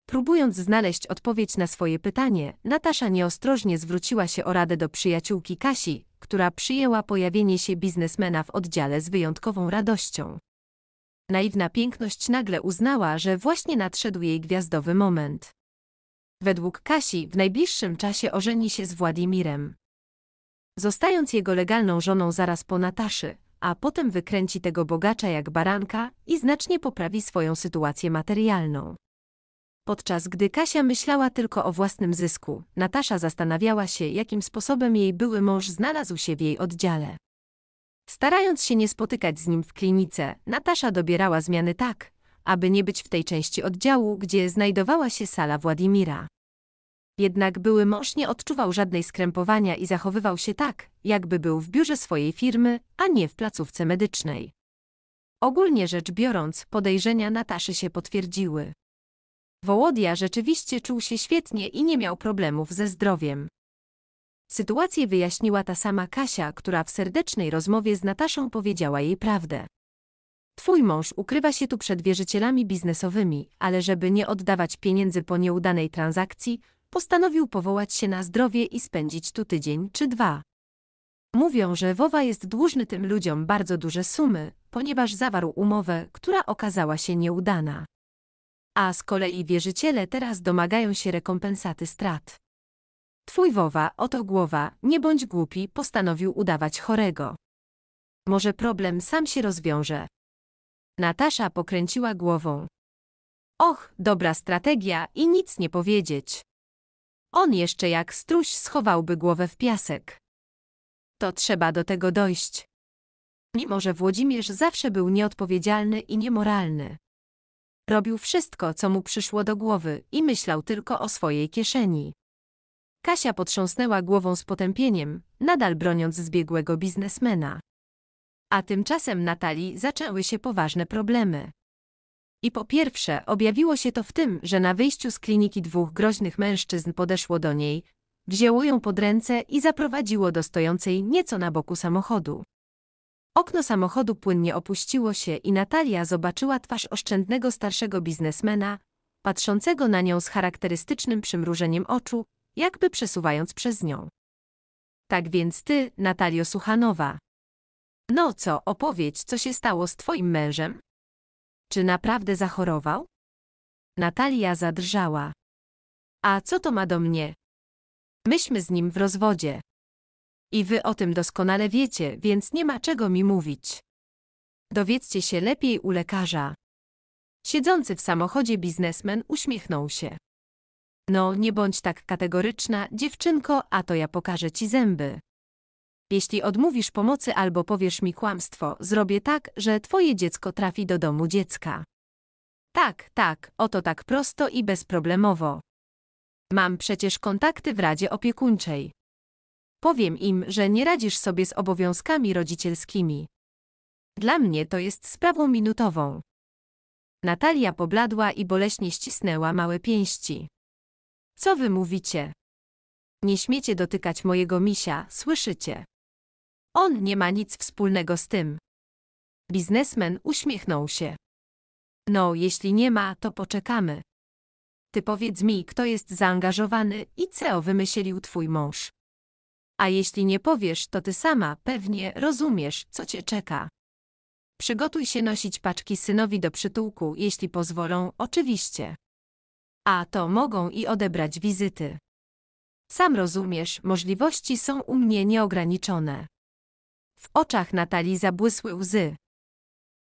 Próbując znaleźć odpowiedź na swoje pytanie, Natasza nieostrożnie zwróciła się o radę do przyjaciółki Kasi, która przyjęła pojawienie się biznesmena w oddziale z wyjątkową radością. Naiwna piękność nagle uznała, że właśnie nadszedł jej gwiazdowy moment. Według Kasi w najbliższym czasie ożeni się z Władimirem. Zostając jego legalną żoną zaraz po Nataszy, a potem wykręci tego bogacza jak baranka i znacznie poprawi swoją sytuację materialną. Podczas gdy Kasia myślała tylko o własnym zysku, Natasza zastanawiała się, jakim sposobem jej były mąż znalazł się w jej oddziale. Starając się nie spotykać z nim w klinice, Natasza dobierała zmiany tak, aby nie być w tej części oddziału, gdzie znajdowała się sala Władimira. Jednak były mąż nie odczuwał żadnej skrępowania i zachowywał się tak, jakby był w biurze swojej firmy, a nie w placówce medycznej. Ogólnie rzecz biorąc, podejrzenia Nataszy się potwierdziły. Wołodia rzeczywiście czuł się świetnie i nie miał problemów ze zdrowiem. Sytuację wyjaśniła ta sama Kasia, która w serdecznej rozmowie z Nataszą powiedziała jej prawdę. Twój mąż ukrywa się tu przed wierzycielami biznesowymi, ale żeby nie oddawać pieniędzy po nieudanej transakcji, postanowił powołać się na zdrowie i spędzić tu tydzień czy dwa. Mówią, że Wowa jest dłużny tym ludziom bardzo duże sumy, ponieważ zawarł umowę, która okazała się nieudana a z kolei wierzyciele teraz domagają się rekompensaty strat. Twój wowa, oto głowa, nie bądź głupi, postanowił udawać chorego. Może problem sam się rozwiąże. Natasza pokręciła głową. Och, dobra strategia i nic nie powiedzieć. On jeszcze jak struś schowałby głowę w piasek. To trzeba do tego dojść. Mimo, że Włodzimierz zawsze był nieodpowiedzialny i niemoralny. Robił wszystko, co mu przyszło do głowy i myślał tylko o swojej kieszeni. Kasia potrząsnęła głową z potępieniem, nadal broniąc zbiegłego biznesmena. A tymczasem Natalii zaczęły się poważne problemy. I po pierwsze, objawiło się to w tym, że na wyjściu z kliniki dwóch groźnych mężczyzn podeszło do niej, wzięło ją pod ręce i zaprowadziło do stojącej nieco na boku samochodu. Okno samochodu płynnie opuściło się i Natalia zobaczyła twarz oszczędnego starszego biznesmena, patrzącego na nią z charakterystycznym przymrużeniem oczu, jakby przesuwając przez nią. Tak więc ty, Natalio Suchanowa. No co, opowiedz, co się stało z twoim mężem? Czy naprawdę zachorował? Natalia zadrżała. A co to ma do mnie? Myśmy z nim w rozwodzie. I wy o tym doskonale wiecie, więc nie ma czego mi mówić. Dowiedzcie się lepiej u lekarza. Siedzący w samochodzie biznesmen uśmiechnął się. No, nie bądź tak kategoryczna, dziewczynko, a to ja pokażę ci zęby. Jeśli odmówisz pomocy albo powiesz mi kłamstwo, zrobię tak, że twoje dziecko trafi do domu dziecka. Tak, tak, oto tak prosto i bezproblemowo. Mam przecież kontakty w Radzie Opiekuńczej. Powiem im, że nie radzisz sobie z obowiązkami rodzicielskimi. Dla mnie to jest sprawą minutową. Natalia pobladła i boleśnie ścisnęła małe pięści. Co wy mówicie? Nie śmiecie dotykać mojego misia, słyszycie? On nie ma nic wspólnego z tym. Biznesmen uśmiechnął się. No, jeśli nie ma, to poczekamy. Ty powiedz mi, kto jest zaangażowany i co wymyślił twój mąż. A jeśli nie powiesz, to ty sama, pewnie, rozumiesz, co cię czeka. Przygotuj się nosić paczki synowi do przytułku, jeśli pozwolą, oczywiście. A to mogą i odebrać wizyty. Sam rozumiesz, możliwości są u mnie nieograniczone. W oczach Natalii zabłysły łzy.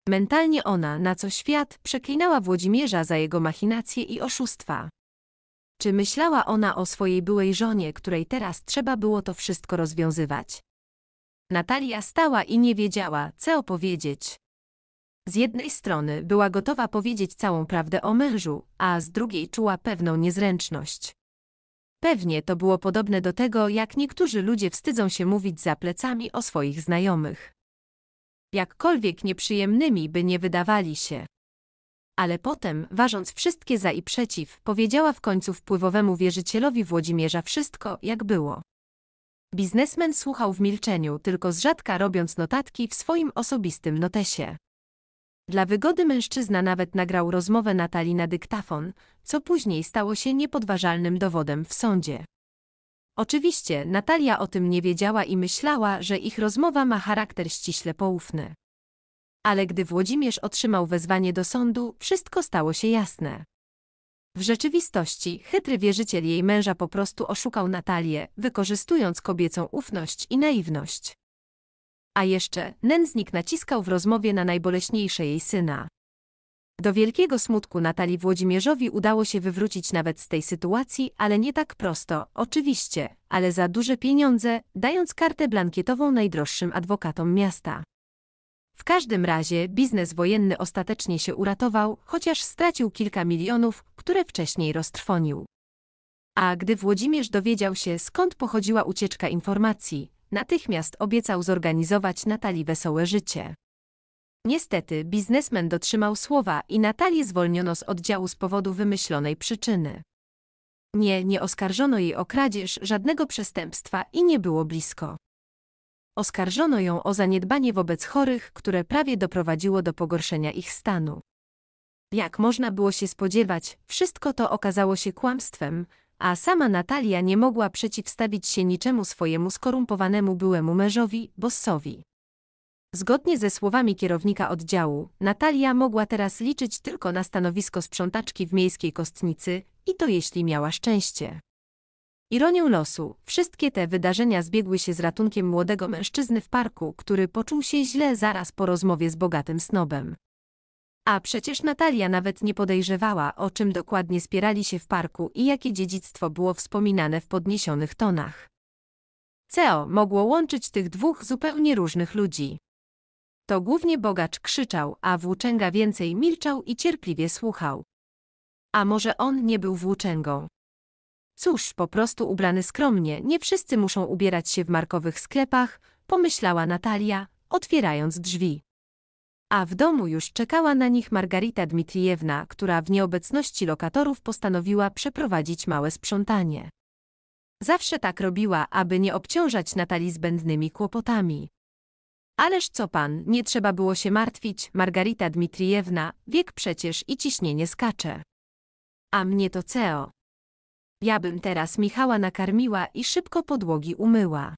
Mentalnie ona, na co świat, przeklinała Włodzimierza za jego machinacje i oszustwa. Czy myślała ona o swojej byłej żonie, której teraz trzeba było to wszystko rozwiązywać? Natalia stała i nie wiedziała, co opowiedzieć. Z jednej strony była gotowa powiedzieć całą prawdę o mężu, a z drugiej czuła pewną niezręczność. Pewnie to było podobne do tego, jak niektórzy ludzie wstydzą się mówić za plecami o swoich znajomych. Jakkolwiek nieprzyjemnymi by nie wydawali się ale potem, ważąc wszystkie za i przeciw, powiedziała w końcu wpływowemu wierzycielowi Włodzimierza wszystko, jak było. Biznesmen słuchał w milczeniu, tylko z rzadka robiąc notatki w swoim osobistym notesie. Dla wygody mężczyzna nawet nagrał rozmowę Natalii na dyktafon, co później stało się niepodważalnym dowodem w sądzie. Oczywiście Natalia o tym nie wiedziała i myślała, że ich rozmowa ma charakter ściśle poufny ale gdy Włodzimierz otrzymał wezwanie do sądu, wszystko stało się jasne. W rzeczywistości chytry wierzyciel jej męża po prostu oszukał Natalię, wykorzystując kobiecą ufność i naiwność. A jeszcze nędznik naciskał w rozmowie na najboleśniejsze jej syna. Do wielkiego smutku Natalii Włodzimierzowi udało się wywrócić nawet z tej sytuacji, ale nie tak prosto, oczywiście, ale za duże pieniądze, dając kartę blankietową najdroższym adwokatom miasta. W każdym razie biznes wojenny ostatecznie się uratował, chociaż stracił kilka milionów, które wcześniej roztrwonił. A gdy Włodzimierz dowiedział się, skąd pochodziła ucieczka informacji, natychmiast obiecał zorganizować Natalii wesołe życie. Niestety, biznesmen dotrzymał słowa i Natalię zwolniono z oddziału z powodu wymyślonej przyczyny. Nie, nie oskarżono jej o kradzież, żadnego przestępstwa i nie było blisko. Oskarżono ją o zaniedbanie wobec chorych, które prawie doprowadziło do pogorszenia ich stanu. Jak można było się spodziewać, wszystko to okazało się kłamstwem, a sama Natalia nie mogła przeciwstawić się niczemu swojemu skorumpowanemu byłemu mężowi, bossowi. Zgodnie ze słowami kierownika oddziału, Natalia mogła teraz liczyć tylko na stanowisko sprzątaczki w miejskiej kostnicy i to jeśli miała szczęście. Ironią losu, wszystkie te wydarzenia zbiegły się z ratunkiem młodego mężczyzny w parku, który poczuł się źle zaraz po rozmowie z bogatym snobem. A przecież Natalia nawet nie podejrzewała, o czym dokładnie spierali się w parku i jakie dziedzictwo było wspominane w podniesionych tonach. CEO mogło łączyć tych dwóch zupełnie różnych ludzi. To głównie bogacz krzyczał, a włóczęga więcej milczał i cierpliwie słuchał. A może on nie był włóczęgą? Cóż, po prostu ubrany skromnie, nie wszyscy muszą ubierać się w markowych sklepach, pomyślała Natalia, otwierając drzwi. A w domu już czekała na nich Margarita Dmitrijewna, która w nieobecności lokatorów postanowiła przeprowadzić małe sprzątanie. Zawsze tak robiła, aby nie obciążać Natalii zbędnymi kłopotami. Ależ co pan, nie trzeba było się martwić, Margarita Dmitrijewna, wiek przecież i ciśnienie skacze. A mnie to CEO. Ja bym teraz Michała nakarmiła i szybko podłogi umyła.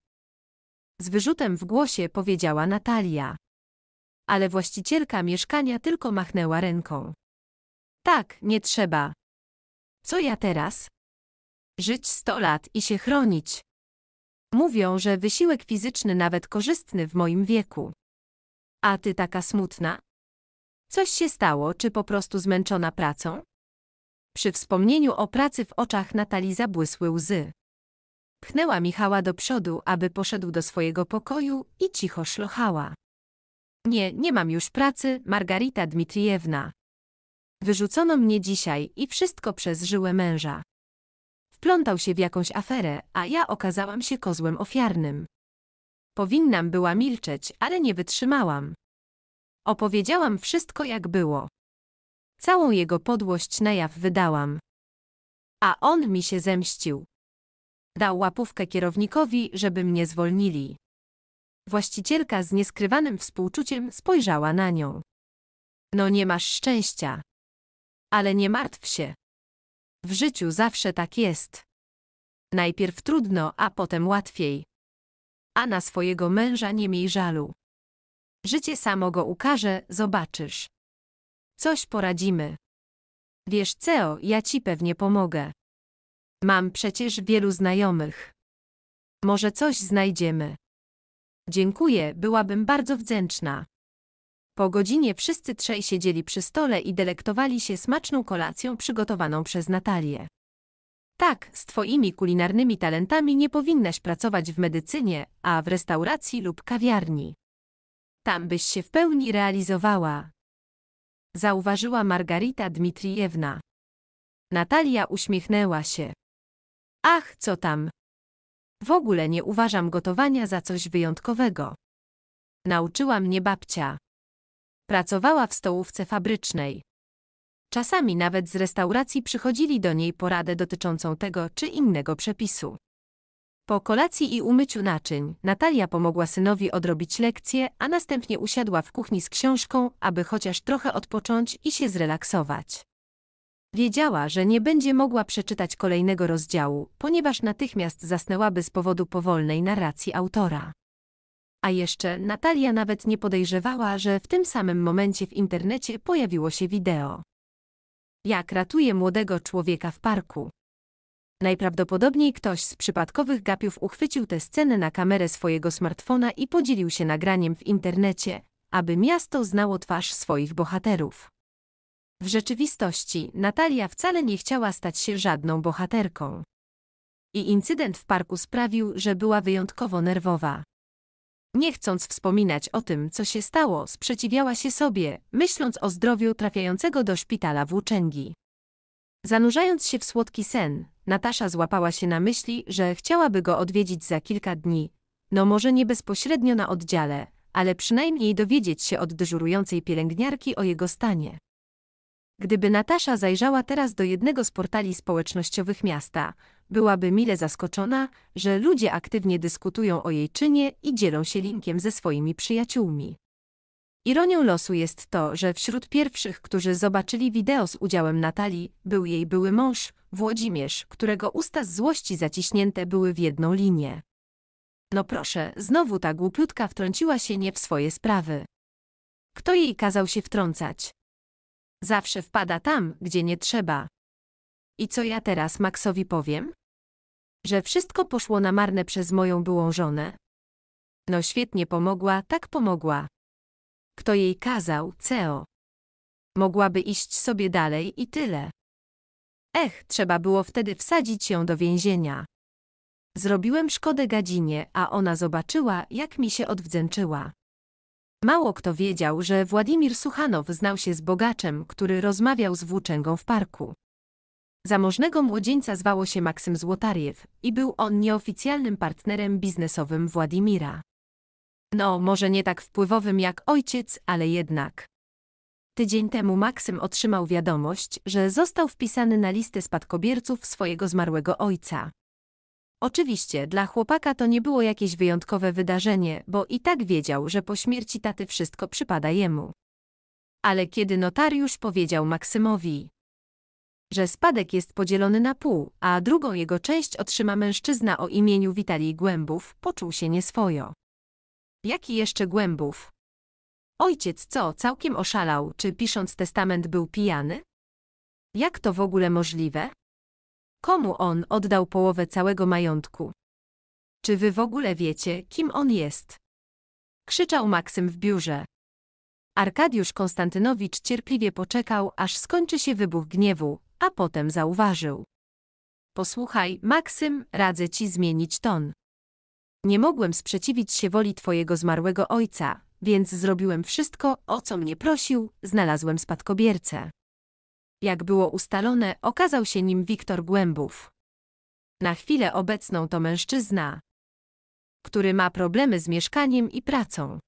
Z wyrzutem w głosie powiedziała Natalia. Ale właścicielka mieszkania tylko machnęła ręką. Tak, nie trzeba. Co ja teraz? Żyć sto lat i się chronić. Mówią, że wysiłek fizyczny nawet korzystny w moim wieku. A ty taka smutna? Coś się stało, czy po prostu zmęczona pracą? Przy wspomnieniu o pracy w oczach Natalii zabłysły łzy. Pchnęła Michała do przodu, aby poszedł do swojego pokoju i cicho szlochała. Nie, nie mam już pracy, Margarita Dmitrijewna. Wyrzucono mnie dzisiaj i wszystko przez żyłę męża. Wplątał się w jakąś aferę, a ja okazałam się kozłem ofiarnym. Powinnam była milczeć, ale nie wytrzymałam. Opowiedziałam wszystko jak było. Całą jego podłość na jaw wydałam. A on mi się zemścił. Dał łapówkę kierownikowi, żeby mnie zwolnili. Właścicielka z nieskrywanym współczuciem spojrzała na nią. No nie masz szczęścia. Ale nie martw się. W życiu zawsze tak jest. Najpierw trudno, a potem łatwiej. A na swojego męża nie miej żalu. Życie samo go ukaże, zobaczysz. Coś poradzimy. Wiesz, Ceo, ja ci pewnie pomogę. Mam przecież wielu znajomych. Może coś znajdziemy. Dziękuję, byłabym bardzo wdzięczna. Po godzinie wszyscy trzej siedzieli przy stole i delektowali się smaczną kolacją przygotowaną przez Natalię. Tak, z twoimi kulinarnymi talentami nie powinnaś pracować w medycynie, a w restauracji lub kawiarni. Tam byś się w pełni realizowała, zauważyła Margarita Dmitrijewna. Natalia uśmiechnęła się. Ach, co tam. W ogóle nie uważam gotowania za coś wyjątkowego. Nauczyła mnie babcia. Pracowała w stołówce fabrycznej. Czasami nawet z restauracji przychodzili do niej poradę dotyczącą tego czy innego przepisu. Po kolacji i umyciu naczyń, Natalia pomogła synowi odrobić lekcję, a następnie usiadła w kuchni z książką, aby chociaż trochę odpocząć i się zrelaksować. Wiedziała, że nie będzie mogła przeczytać kolejnego rozdziału, ponieważ natychmiast zasnęłaby z powodu powolnej narracji autora. A jeszcze Natalia nawet nie podejrzewała, że w tym samym momencie w internecie pojawiło się wideo. Jak ratuje młodego człowieka w parku. Najprawdopodobniej ktoś z przypadkowych gapiów uchwycił tę scenę na kamerę swojego smartfona i podzielił się nagraniem w internecie, aby miasto znało twarz swoich bohaterów. W rzeczywistości Natalia wcale nie chciała stać się żadną bohaterką. I incydent w parku sprawił, że była wyjątkowo nerwowa. Nie chcąc wspominać o tym, co się stało, sprzeciwiała się sobie, myśląc o zdrowiu trafiającego do szpitala włóczęgi. Zanurzając się w słodki sen, Natasza złapała się na myśli, że chciałaby go odwiedzić za kilka dni. No może nie bezpośrednio na oddziale, ale przynajmniej dowiedzieć się od dyżurującej pielęgniarki o jego stanie. Gdyby Natasza zajrzała teraz do jednego z portali społecznościowych miasta, byłaby mile zaskoczona, że ludzie aktywnie dyskutują o jej czynie i dzielą się linkiem ze swoimi przyjaciółmi. Ironią losu jest to, że wśród pierwszych, którzy zobaczyli wideo z udziałem Natalii, był jej były mąż, Włodzimierz, którego usta z złości zaciśnięte były w jedną linię. No proszę, znowu ta głupiutka wtrąciła się nie w swoje sprawy. Kto jej kazał się wtrącać? Zawsze wpada tam, gdzie nie trzeba. I co ja teraz Maxowi powiem? Że wszystko poszło na marne przez moją byłą żonę? No świetnie pomogła, tak pomogła. Kto jej kazał, CEO? Mogłaby iść sobie dalej i tyle. Ech, trzeba było wtedy wsadzić ją do więzienia. Zrobiłem szkodę Gadzinie, a ona zobaczyła, jak mi się odwdzęczyła. Mało kto wiedział, że Władimir Suchanow znał się z bogaczem, który rozmawiał z włóczęgą w parku. Zamożnego młodzieńca zwało się Maksym Złotariew i był on nieoficjalnym partnerem biznesowym Władimira. No, może nie tak wpływowym jak ojciec, ale jednak. Tydzień temu Maksym otrzymał wiadomość, że został wpisany na listę spadkobierców swojego zmarłego ojca. Oczywiście dla chłopaka to nie było jakieś wyjątkowe wydarzenie, bo i tak wiedział, że po śmierci taty wszystko przypada jemu. Ale kiedy notariusz powiedział Maksymowi, że spadek jest podzielony na pół, a drugą jego część otrzyma mężczyzna o imieniu Witalij Głębów, poczuł się nieswojo. Jaki jeszcze Głębów? Ojciec co, całkiem oszalał, czy pisząc testament był pijany? Jak to w ogóle możliwe? Komu on oddał połowę całego majątku? Czy wy w ogóle wiecie, kim on jest? Krzyczał Maksym w biurze. Arkadiusz Konstantynowicz cierpliwie poczekał, aż skończy się wybuch gniewu, a potem zauważył. Posłuchaj, Maksym, radzę ci zmienić ton. Nie mogłem sprzeciwić się woli twojego zmarłego ojca, więc zrobiłem wszystko, o co mnie prosił, znalazłem spadkobiercę. Jak było ustalone, okazał się nim Wiktor Głębów. Na chwilę obecną to mężczyzna, który ma problemy z mieszkaniem i pracą.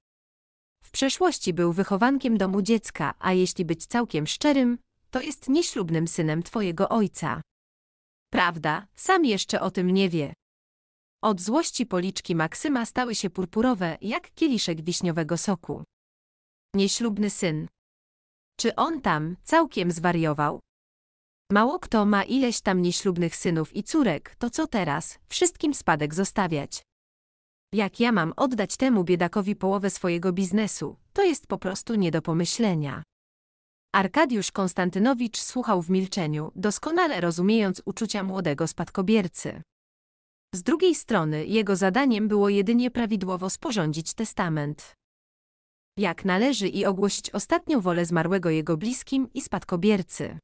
W przeszłości był wychowankiem domu dziecka, a jeśli być całkiem szczerym, to jest nieślubnym synem twojego ojca. Prawda, sam jeszcze o tym nie wie. Od złości policzki Maksyma stały się purpurowe, jak kieliszek wiśniowego soku. Nieślubny syn. Czy on tam całkiem zwariował? Mało kto ma ileś tam nieślubnych synów i córek, to co teraz, wszystkim spadek zostawiać. Jak ja mam oddać temu biedakowi połowę swojego biznesu, to jest po prostu nie do pomyślenia. Arkadiusz Konstantynowicz słuchał w milczeniu, doskonale rozumiejąc uczucia młodego spadkobiercy. Z drugiej strony jego zadaniem było jedynie prawidłowo sporządzić testament. Jak należy i ogłosić ostatnią wolę zmarłego jego bliskim i spadkobiercy.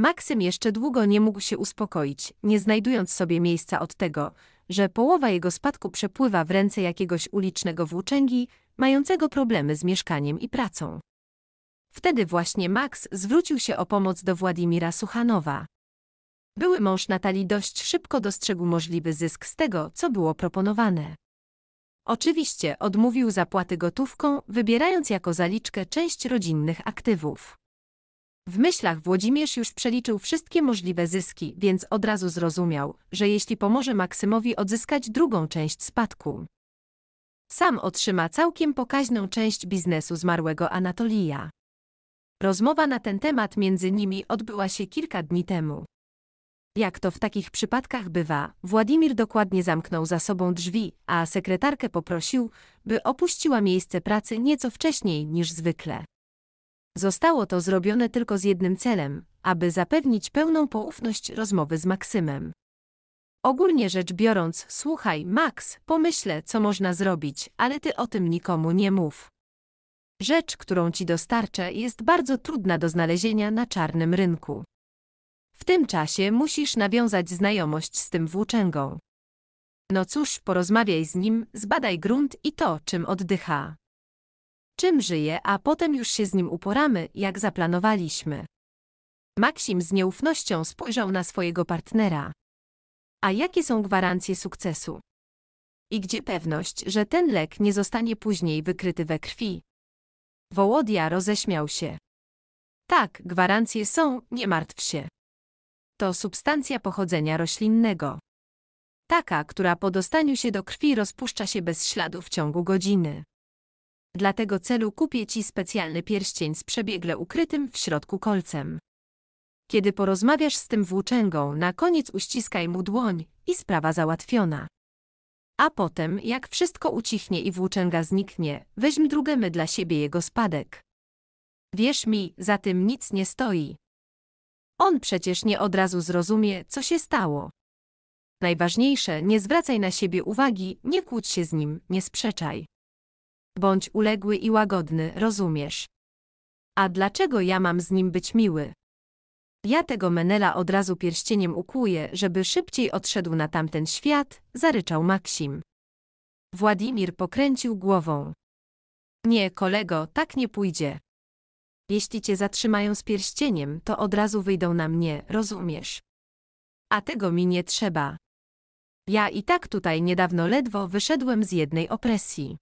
Maksym jeszcze długo nie mógł się uspokoić, nie znajdując sobie miejsca od tego, że połowa jego spadku przepływa w ręce jakiegoś ulicznego włóczęgi, mającego problemy z mieszkaniem i pracą. Wtedy właśnie Max zwrócił się o pomoc do Władimira Suchanowa. Były mąż Natalii dość szybko dostrzegł możliwy zysk z tego, co było proponowane. Oczywiście odmówił zapłaty gotówką, wybierając jako zaliczkę część rodzinnych aktywów. W myślach Włodzimierz już przeliczył wszystkie możliwe zyski, więc od razu zrozumiał, że jeśli pomoże Maksymowi odzyskać drugą część spadku, sam otrzyma całkiem pokaźną część biznesu zmarłego Anatolija. Rozmowa na ten temat między nimi odbyła się kilka dni temu. Jak to w takich przypadkach bywa, Władimir dokładnie zamknął za sobą drzwi, a sekretarkę poprosił, by opuściła miejsce pracy nieco wcześniej niż zwykle. Zostało to zrobione tylko z jednym celem, aby zapewnić pełną poufność rozmowy z Maksymem. Ogólnie rzecz biorąc, słuchaj, Max, pomyślę, co można zrobić, ale ty o tym nikomu nie mów. Rzecz, którą ci dostarczę, jest bardzo trudna do znalezienia na czarnym rynku. W tym czasie musisz nawiązać znajomość z tym włóczęgą. No cóż, porozmawiaj z nim, zbadaj grunt i to, czym oddycha. Czym żyje, a potem już się z nim uporamy, jak zaplanowaliśmy. Maksim z nieufnością spojrzał na swojego partnera. A jakie są gwarancje sukcesu? I gdzie pewność, że ten lek nie zostanie później wykryty we krwi? Wołodia roześmiał się. Tak, gwarancje są, nie martw się to substancja pochodzenia roślinnego. Taka, która po dostaniu się do krwi rozpuszcza się bez śladu w ciągu godziny. Dla tego celu kupię Ci specjalny pierścień z przebiegle ukrytym w środku kolcem. Kiedy porozmawiasz z tym włóczęgą, na koniec uściskaj mu dłoń i sprawa załatwiona. A potem, jak wszystko ucichnie i włóczęga zniknie, weźm drugemy dla siebie jego spadek. Wierz mi, za tym nic nie stoi. On przecież nie od razu zrozumie, co się stało. Najważniejsze, nie zwracaj na siebie uwagi, nie kłóć się z nim, nie sprzeczaj. Bądź uległy i łagodny, rozumiesz. A dlaczego ja mam z nim być miły? Ja tego Menela od razu pierścieniem ukłuję, żeby szybciej odszedł na tamten świat, zaryczał Maksim. Władimir pokręcił głową. Nie, kolego, tak nie pójdzie. Jeśli cię zatrzymają z pierścieniem, to od razu wyjdą na mnie, rozumiesz? A tego mi nie trzeba. Ja i tak tutaj niedawno ledwo wyszedłem z jednej opresji.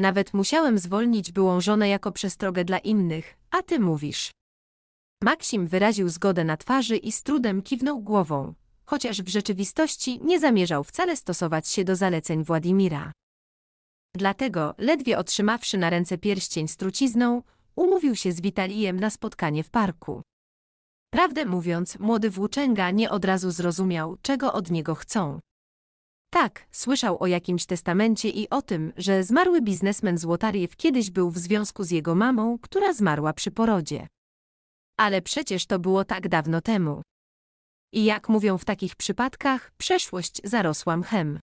Nawet musiałem zwolnić byłą żonę jako przestrogę dla innych, a ty mówisz. Maksim wyraził zgodę na twarzy i z trudem kiwnął głową, chociaż w rzeczywistości nie zamierzał wcale stosować się do zaleceń Władimira. Dlatego, ledwie otrzymawszy na ręce pierścień z trucizną, umówił się z Witalijem na spotkanie w parku. Prawdę mówiąc, młody włóczęga nie od razu zrozumiał, czego od niego chcą. Tak, słyszał o jakimś testamencie i o tym, że zmarły biznesmen Złotariew kiedyś był w związku z jego mamą, która zmarła przy porodzie. Ale przecież to było tak dawno temu. I jak mówią w takich przypadkach, przeszłość zarosła mchem.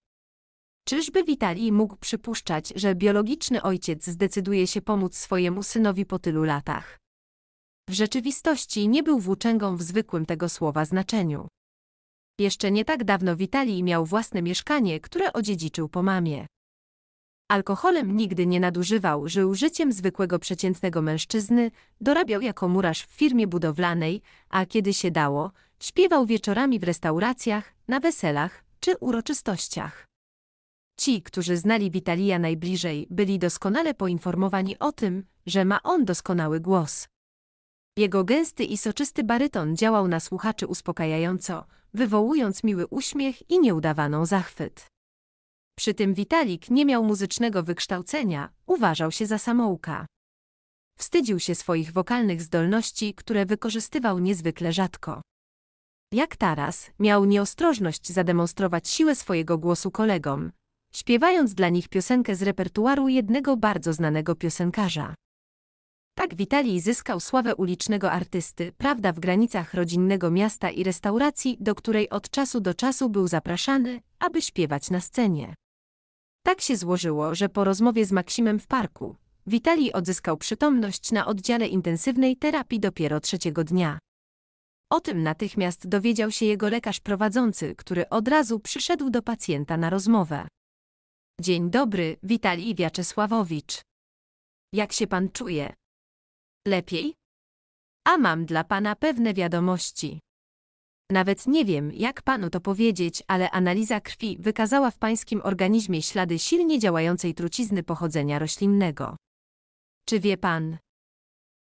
Czyżby Witalij mógł przypuszczać, że biologiczny ojciec zdecyduje się pomóc swojemu synowi po tylu latach? W rzeczywistości nie był włóczęgą w zwykłym tego słowa znaczeniu. Jeszcze nie tak dawno Witalij miał własne mieszkanie, które odziedziczył po mamie. Alkoholem nigdy nie nadużywał, żył życiem zwykłego przeciętnego mężczyzny, dorabiał jako murarz w firmie budowlanej, a kiedy się dało, śpiewał wieczorami w restauracjach, na weselach czy uroczystościach. Ci, którzy znali Witalia najbliżej, byli doskonale poinformowani o tym, że ma on doskonały głos. Jego gęsty i soczysty baryton działał na słuchaczy uspokajająco, wywołując miły uśmiech i nieudawaną zachwyt. Przy tym Witalik nie miał muzycznego wykształcenia, uważał się za samouka. Wstydził się swoich wokalnych zdolności, które wykorzystywał niezwykle rzadko. Jak teraz miał nieostrożność zademonstrować siłę swojego głosu kolegom, śpiewając dla nich piosenkę z repertuaru jednego bardzo znanego piosenkarza. Tak Witalij zyskał sławę ulicznego artysty, prawda w granicach rodzinnego miasta i restauracji, do której od czasu do czasu był zapraszany, aby śpiewać na scenie. Tak się złożyło, że po rozmowie z Maksimem w parku, Witalij odzyskał przytomność na oddziale intensywnej terapii dopiero trzeciego dnia. O tym natychmiast dowiedział się jego lekarz prowadzący, który od razu przyszedł do pacjenta na rozmowę. Dzień dobry, Witalij Wiaczesławowicz. Jak się pan czuje? Lepiej? A mam dla pana pewne wiadomości. Nawet nie wiem, jak panu to powiedzieć, ale analiza krwi wykazała w pańskim organizmie ślady silnie działającej trucizny pochodzenia roślinnego. Czy wie pan?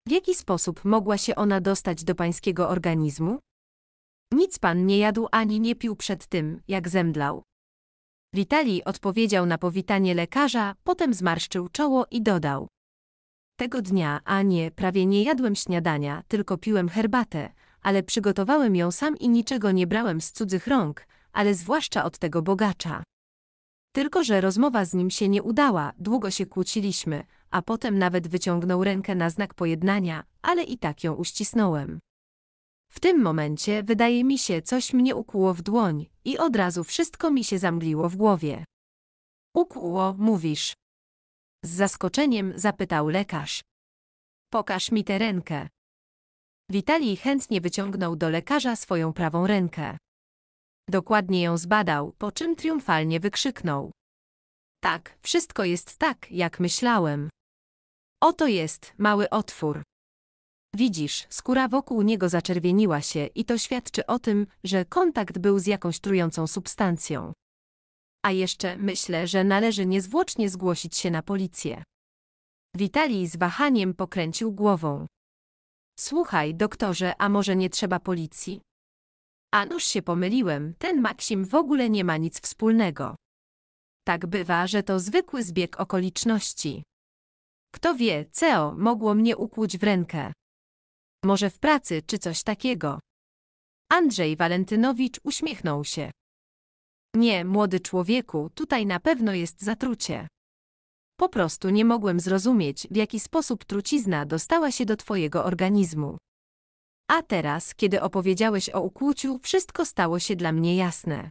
W jaki sposób mogła się ona dostać do pańskiego organizmu? Nic pan nie jadł ani nie pił przed tym, jak zemdlał. Witali odpowiedział na powitanie lekarza, potem zmarszczył czoło i dodał. Tego dnia, a nie, prawie nie jadłem śniadania, tylko piłem herbatę, ale przygotowałem ją sam i niczego nie brałem z cudzych rąk, ale zwłaszcza od tego bogacza. Tylko, że rozmowa z nim się nie udała, długo się kłóciliśmy, a potem nawet wyciągnął rękę na znak pojednania, ale i tak ją uścisnąłem. W tym momencie, wydaje mi się, coś mnie ukuło w dłoń i od razu wszystko mi się zamgliło w głowie. Ukło, mówisz. Z zaskoczeniem zapytał lekarz. Pokaż mi tę rękę. Witalij chętnie wyciągnął do lekarza swoją prawą rękę. Dokładnie ją zbadał, po czym triumfalnie wykrzyknął. Tak, wszystko jest tak, jak myślałem. Oto jest mały otwór. Widzisz, skóra wokół niego zaczerwieniła się i to świadczy o tym, że kontakt był z jakąś trującą substancją. A jeszcze myślę, że należy niezwłocznie zgłosić się na policję. Witalij z wahaniem pokręcił głową. Słuchaj, doktorze, a może nie trzeba policji? A nuż się pomyliłem, ten Maksim w ogóle nie ma nic wspólnego. Tak bywa, że to zwykły zbieg okoliczności. Kto wie, CEO mogło mnie ukłuć w rękę może w pracy czy coś takiego. Andrzej Walentynowicz uśmiechnął się. Nie, młody człowieku, tutaj na pewno jest zatrucie. Po prostu nie mogłem zrozumieć, w jaki sposób trucizna dostała się do twojego organizmu. A teraz, kiedy opowiedziałeś o ukłuciu, wszystko stało się dla mnie jasne.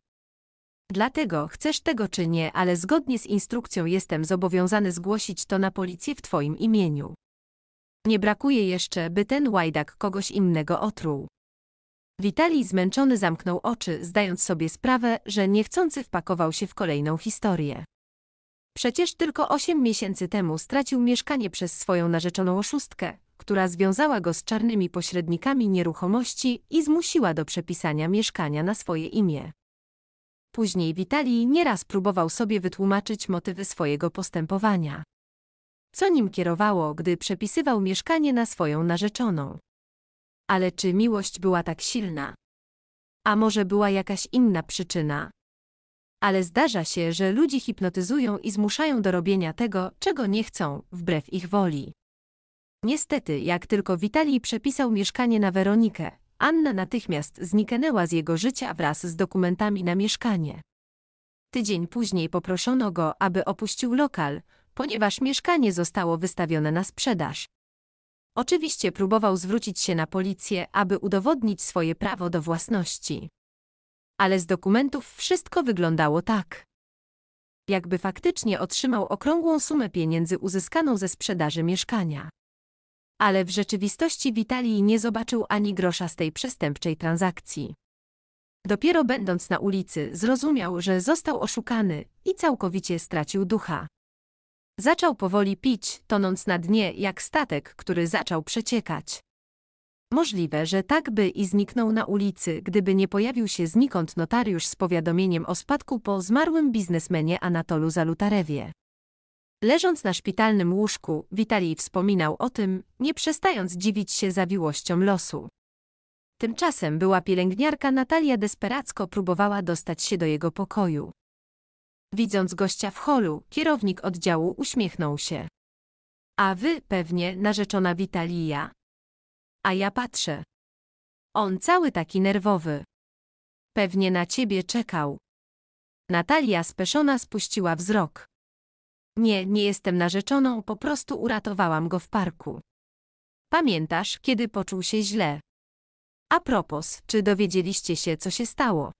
Dlatego chcesz tego czy nie, ale zgodnie z instrukcją jestem zobowiązany zgłosić to na policję w twoim imieniu. Nie brakuje jeszcze, by ten łajdak kogoś innego otruł. Witali zmęczony zamknął oczy, zdając sobie sprawę, że niechcący wpakował się w kolejną historię. Przecież tylko osiem miesięcy temu stracił mieszkanie przez swoją narzeczoną oszustkę, która związała go z czarnymi pośrednikami nieruchomości i zmusiła do przepisania mieszkania na swoje imię. Później Witali nieraz próbował sobie wytłumaczyć motywy swojego postępowania co nim kierowało, gdy przepisywał mieszkanie na swoją narzeczoną. Ale czy miłość była tak silna? A może była jakaś inna przyczyna? Ale zdarza się, że ludzi hipnotyzują i zmuszają do robienia tego, czego nie chcą, wbrew ich woli. Niestety, jak tylko Witalij przepisał mieszkanie na Weronikę, Anna natychmiast zniknęła z jego życia wraz z dokumentami na mieszkanie. Tydzień później poproszono go, aby opuścił lokal, ponieważ mieszkanie zostało wystawione na sprzedaż. Oczywiście próbował zwrócić się na policję, aby udowodnić swoje prawo do własności. Ale z dokumentów wszystko wyglądało tak. Jakby faktycznie otrzymał okrągłą sumę pieniędzy uzyskaną ze sprzedaży mieszkania. Ale w rzeczywistości Witalij nie zobaczył ani grosza z tej przestępczej transakcji. Dopiero będąc na ulicy, zrozumiał, że został oszukany i całkowicie stracił ducha. Zaczął powoli pić, tonąc na dnie jak statek, który zaczął przeciekać. Możliwe, że tak by i zniknął na ulicy, gdyby nie pojawił się znikąd notariusz z powiadomieniem o spadku po zmarłym biznesmenie Anatolu Zalutarewie. Leżąc na szpitalnym łóżku, Witalij wspominał o tym, nie przestając dziwić się zawiłościom losu. Tymczasem była pielęgniarka Natalia desperacko próbowała dostać się do jego pokoju. Widząc gościa w holu, kierownik oddziału uśmiechnął się. A wy, pewnie, narzeczona Witalia. A ja patrzę. On cały taki nerwowy. Pewnie na ciebie czekał. Natalia speszona spuściła wzrok. Nie, nie jestem narzeczoną, po prostu uratowałam go w parku. Pamiętasz, kiedy poczuł się źle? A propos, czy dowiedzieliście się, co się stało?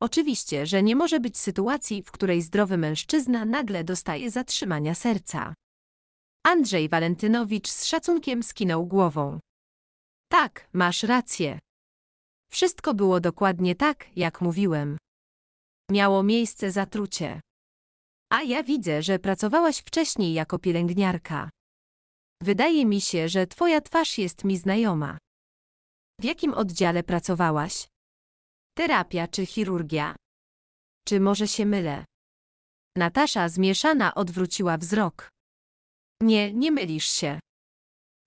Oczywiście, że nie może być sytuacji, w której zdrowy mężczyzna nagle dostaje zatrzymania serca. Andrzej Walentynowicz z szacunkiem skinął głową. Tak, masz rację. Wszystko było dokładnie tak, jak mówiłem. Miało miejsce zatrucie. A ja widzę, że pracowałaś wcześniej jako pielęgniarka. Wydaje mi się, że twoja twarz jest mi znajoma. W jakim oddziale pracowałaś? Terapia czy chirurgia? Czy może się mylę? Natasza zmieszana odwróciła wzrok. Nie, nie mylisz się.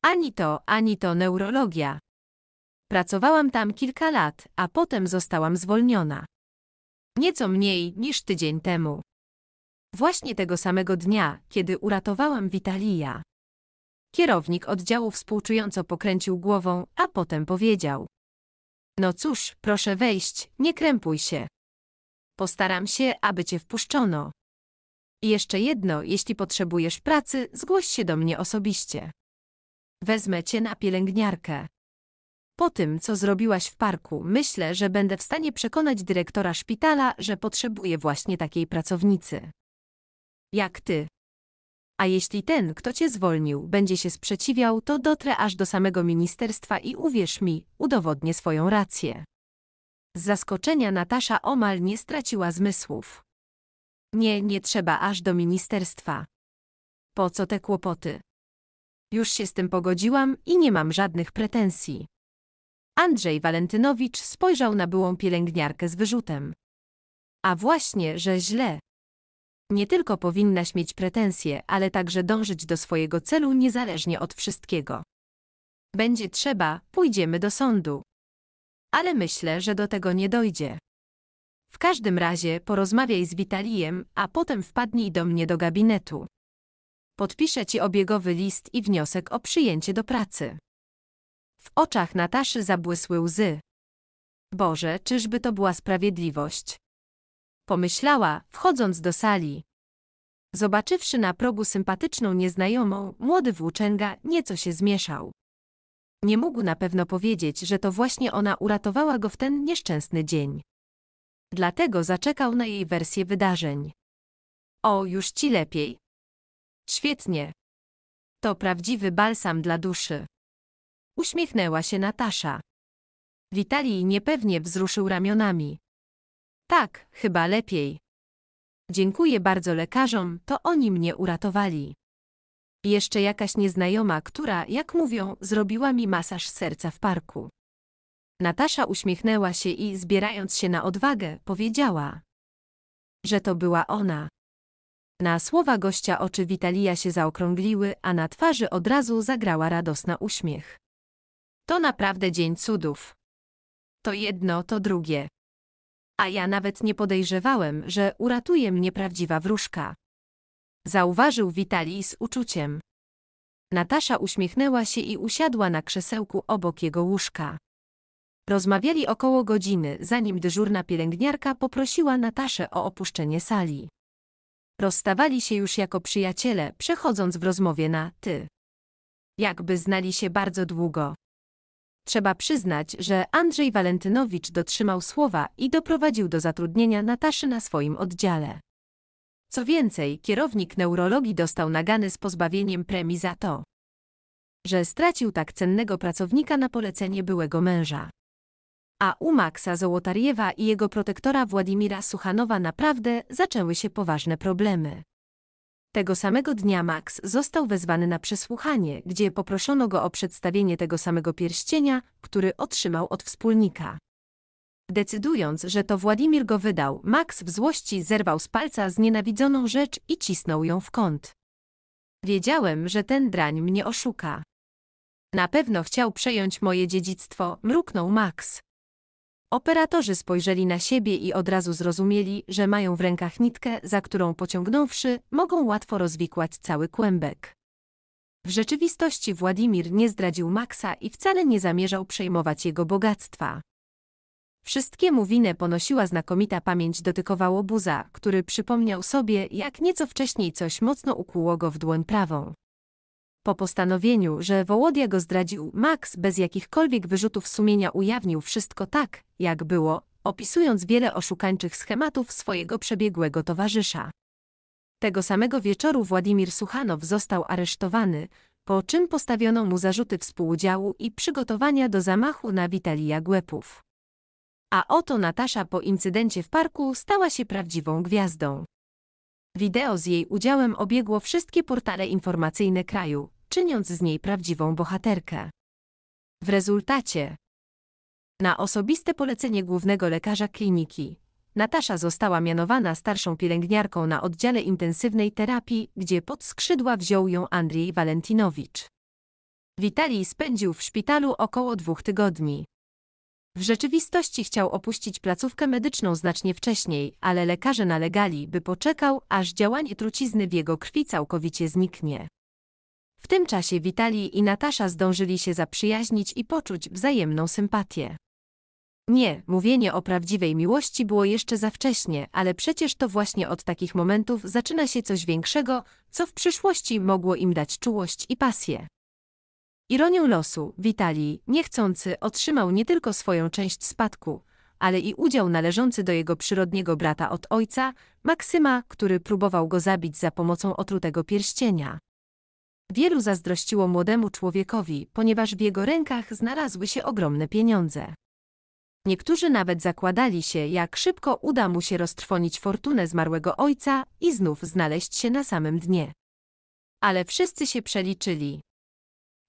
Ani to, ani to neurologia. Pracowałam tam kilka lat, a potem zostałam zwolniona. Nieco mniej niż tydzień temu. Właśnie tego samego dnia, kiedy uratowałam Witalia. Kierownik oddziału współczująco pokręcił głową, a potem powiedział: no cóż, proszę wejść, nie krępuj się. Postaram się, aby cię wpuszczono. I jeszcze jedno, jeśli potrzebujesz pracy, zgłoś się do mnie osobiście. Wezmę cię na pielęgniarkę. Po tym, co zrobiłaś w parku, myślę, że będę w stanie przekonać dyrektora szpitala, że potrzebuje właśnie takiej pracownicy. Jak ty. A jeśli ten, kto cię zwolnił, będzie się sprzeciwiał, to dotrę aż do samego ministerstwa i uwierz mi, udowodnię swoją rację. Z zaskoczenia Natasza omal nie straciła zmysłów. Nie, nie trzeba aż do ministerstwa. Po co te kłopoty? Już się z tym pogodziłam i nie mam żadnych pretensji. Andrzej Walentynowicz spojrzał na byłą pielęgniarkę z wyrzutem. A właśnie, że źle. Nie tylko powinnaś mieć pretensje, ale także dążyć do swojego celu niezależnie od wszystkiego. Będzie trzeba, pójdziemy do sądu. Ale myślę, że do tego nie dojdzie. W każdym razie porozmawiaj z Witalijem, a potem wpadnij do mnie do gabinetu. Podpiszę ci obiegowy list i wniosek o przyjęcie do pracy. W oczach Nataszy zabłysły łzy. Boże, czyżby to była sprawiedliwość? pomyślała, wchodząc do sali. Zobaczywszy na progu sympatyczną nieznajomą, młody włóczęga nieco się zmieszał. Nie mógł na pewno powiedzieć, że to właśnie ona uratowała go w ten nieszczęsny dzień. Dlatego zaczekał na jej wersję wydarzeń. O, już ci lepiej. Świetnie. To prawdziwy balsam dla duszy. Uśmiechnęła się Natasza. Witalij niepewnie wzruszył ramionami. Tak, chyba lepiej. Dziękuję bardzo lekarzom, to oni mnie uratowali. Jeszcze jakaś nieznajoma, która, jak mówią, zrobiła mi masaż serca w parku. Natasza uśmiechnęła się i, zbierając się na odwagę, powiedziała, że to była ona. Na słowa gościa oczy Witalia się zaokrągliły, a na twarzy od razu zagrała radosna uśmiech. To naprawdę dzień cudów. To jedno, to drugie. A ja nawet nie podejrzewałem, że uratuje mnie prawdziwa wróżka. Zauważył Witali z uczuciem. Natasza uśmiechnęła się i usiadła na krzesełku obok jego łóżka. Rozmawiali około godziny, zanim dyżurna pielęgniarka poprosiła Nataszę o opuszczenie sali. Rozstawali się już jako przyjaciele, przechodząc w rozmowie na ty. Jakby znali się bardzo długo. Trzeba przyznać, że Andrzej Walentynowicz dotrzymał słowa i doprowadził do zatrudnienia Nataszy na swoim oddziale. Co więcej, kierownik neurologii dostał nagany z pozbawieniem premii za to, że stracił tak cennego pracownika na polecenie byłego męża. A u Maksa Zołotariewa i jego protektora Władimira Suchanowa naprawdę zaczęły się poważne problemy. Tego samego dnia Max został wezwany na przesłuchanie, gdzie poproszono go o przedstawienie tego samego pierścienia, który otrzymał od wspólnika. Decydując, że to Władimir go wydał, Max w złości zerwał z palca znienawidzoną rzecz i cisnął ją w kąt. Wiedziałem, że ten drań mnie oszuka. Na pewno chciał przejąć moje dziedzictwo, mruknął Max. Operatorzy spojrzeli na siebie i od razu zrozumieli, że mają w rękach nitkę, za którą pociągnąwszy, mogą łatwo rozwikłać cały kłębek. W rzeczywistości Władimir nie zdradził Maxa i wcale nie zamierzał przejmować jego bogactwa. Wszystkiemu winę ponosiła znakomita pamięć dotykowało buza, który przypomniał sobie, jak nieco wcześniej coś mocno ukłuło go w dłoń prawą. Po postanowieniu, że Wołodia go zdradził, Max bez jakichkolwiek wyrzutów sumienia ujawnił wszystko tak, jak było, opisując wiele oszukańczych schematów swojego przebiegłego towarzysza. Tego samego wieczoru Władimir Suchanow został aresztowany, po czym postawiono mu zarzuty współudziału i przygotowania do zamachu na Witalia Głepów. A oto Natasza po incydencie w parku stała się prawdziwą gwiazdą. Wideo z jej udziałem obiegło wszystkie portale informacyjne kraju, czyniąc z niej prawdziwą bohaterkę. W rezultacie, na osobiste polecenie głównego lekarza kliniki, Natasza została mianowana starszą pielęgniarką na oddziale intensywnej terapii, gdzie pod skrzydła wziął ją Andrzej Walentinowicz. Witalij spędził w szpitalu około dwóch tygodni. W rzeczywistości chciał opuścić placówkę medyczną znacznie wcześniej, ale lekarze nalegali, by poczekał, aż działanie trucizny w jego krwi całkowicie zniknie. W tym czasie Witali i Natasza zdążyli się zaprzyjaźnić i poczuć wzajemną sympatię. Nie, mówienie o prawdziwej miłości było jeszcze za wcześnie, ale przecież to właśnie od takich momentów zaczyna się coś większego, co w przyszłości mogło im dać czułość i pasję. Ironią losu, Witalij, niechcący, otrzymał nie tylko swoją część spadku, ale i udział należący do jego przyrodniego brata od ojca, Maksyma, który próbował go zabić za pomocą otrutego pierścienia. Wielu zazdrościło młodemu człowiekowi, ponieważ w jego rękach znalazły się ogromne pieniądze. Niektórzy nawet zakładali się, jak szybko uda mu się roztrwonić fortunę zmarłego ojca i znów znaleźć się na samym dnie. Ale wszyscy się przeliczyli.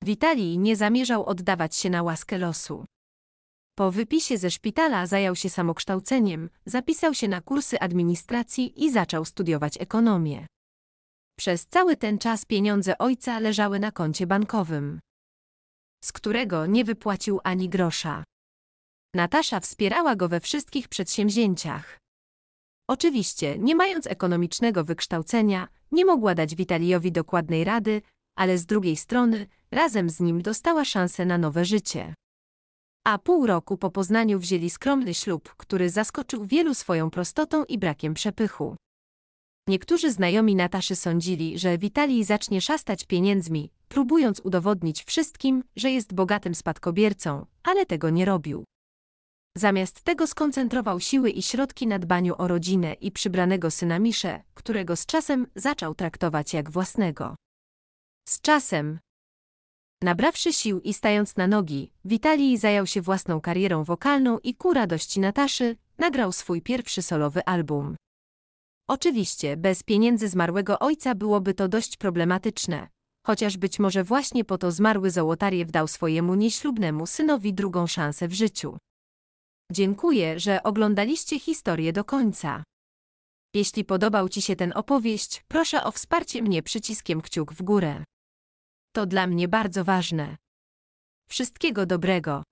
Witalij nie zamierzał oddawać się na łaskę losu. Po wypisie ze szpitala zajął się samokształceniem, zapisał się na kursy administracji i zaczął studiować ekonomię. Przez cały ten czas pieniądze ojca leżały na koncie bankowym, z którego nie wypłacił ani grosza. Natasza wspierała go we wszystkich przedsięwzięciach. Oczywiście, nie mając ekonomicznego wykształcenia, nie mogła dać Witalijowi dokładnej rady, ale z drugiej strony, razem z nim dostała szansę na nowe życie. A pół roku po poznaniu wzięli skromny ślub, który zaskoczył wielu swoją prostotą i brakiem przepychu. Niektórzy znajomi Nataszy sądzili, że Witalij zacznie szastać pieniędzmi, próbując udowodnić wszystkim, że jest bogatym spadkobiercą, ale tego nie robił. Zamiast tego skoncentrował siły i środki na dbaniu o rodzinę i przybranego syna Misze, którego z czasem zaczął traktować jak własnego. Z czasem. Nabrawszy sił i stając na nogi, Witalij zajął się własną karierą wokalną i ku radości Nataszy, nagrał swój pierwszy solowy album. Oczywiście, bez pieniędzy zmarłego ojca byłoby to dość problematyczne, chociaż być może właśnie po to zmarły Zołotariew dał swojemu nieślubnemu synowi drugą szansę w życiu. Dziękuję, że oglądaliście historię do końca. Jeśli podobał Ci się ten opowieść, proszę o wsparcie mnie przyciskiem kciuk w górę. To dla mnie bardzo ważne. Wszystkiego dobrego.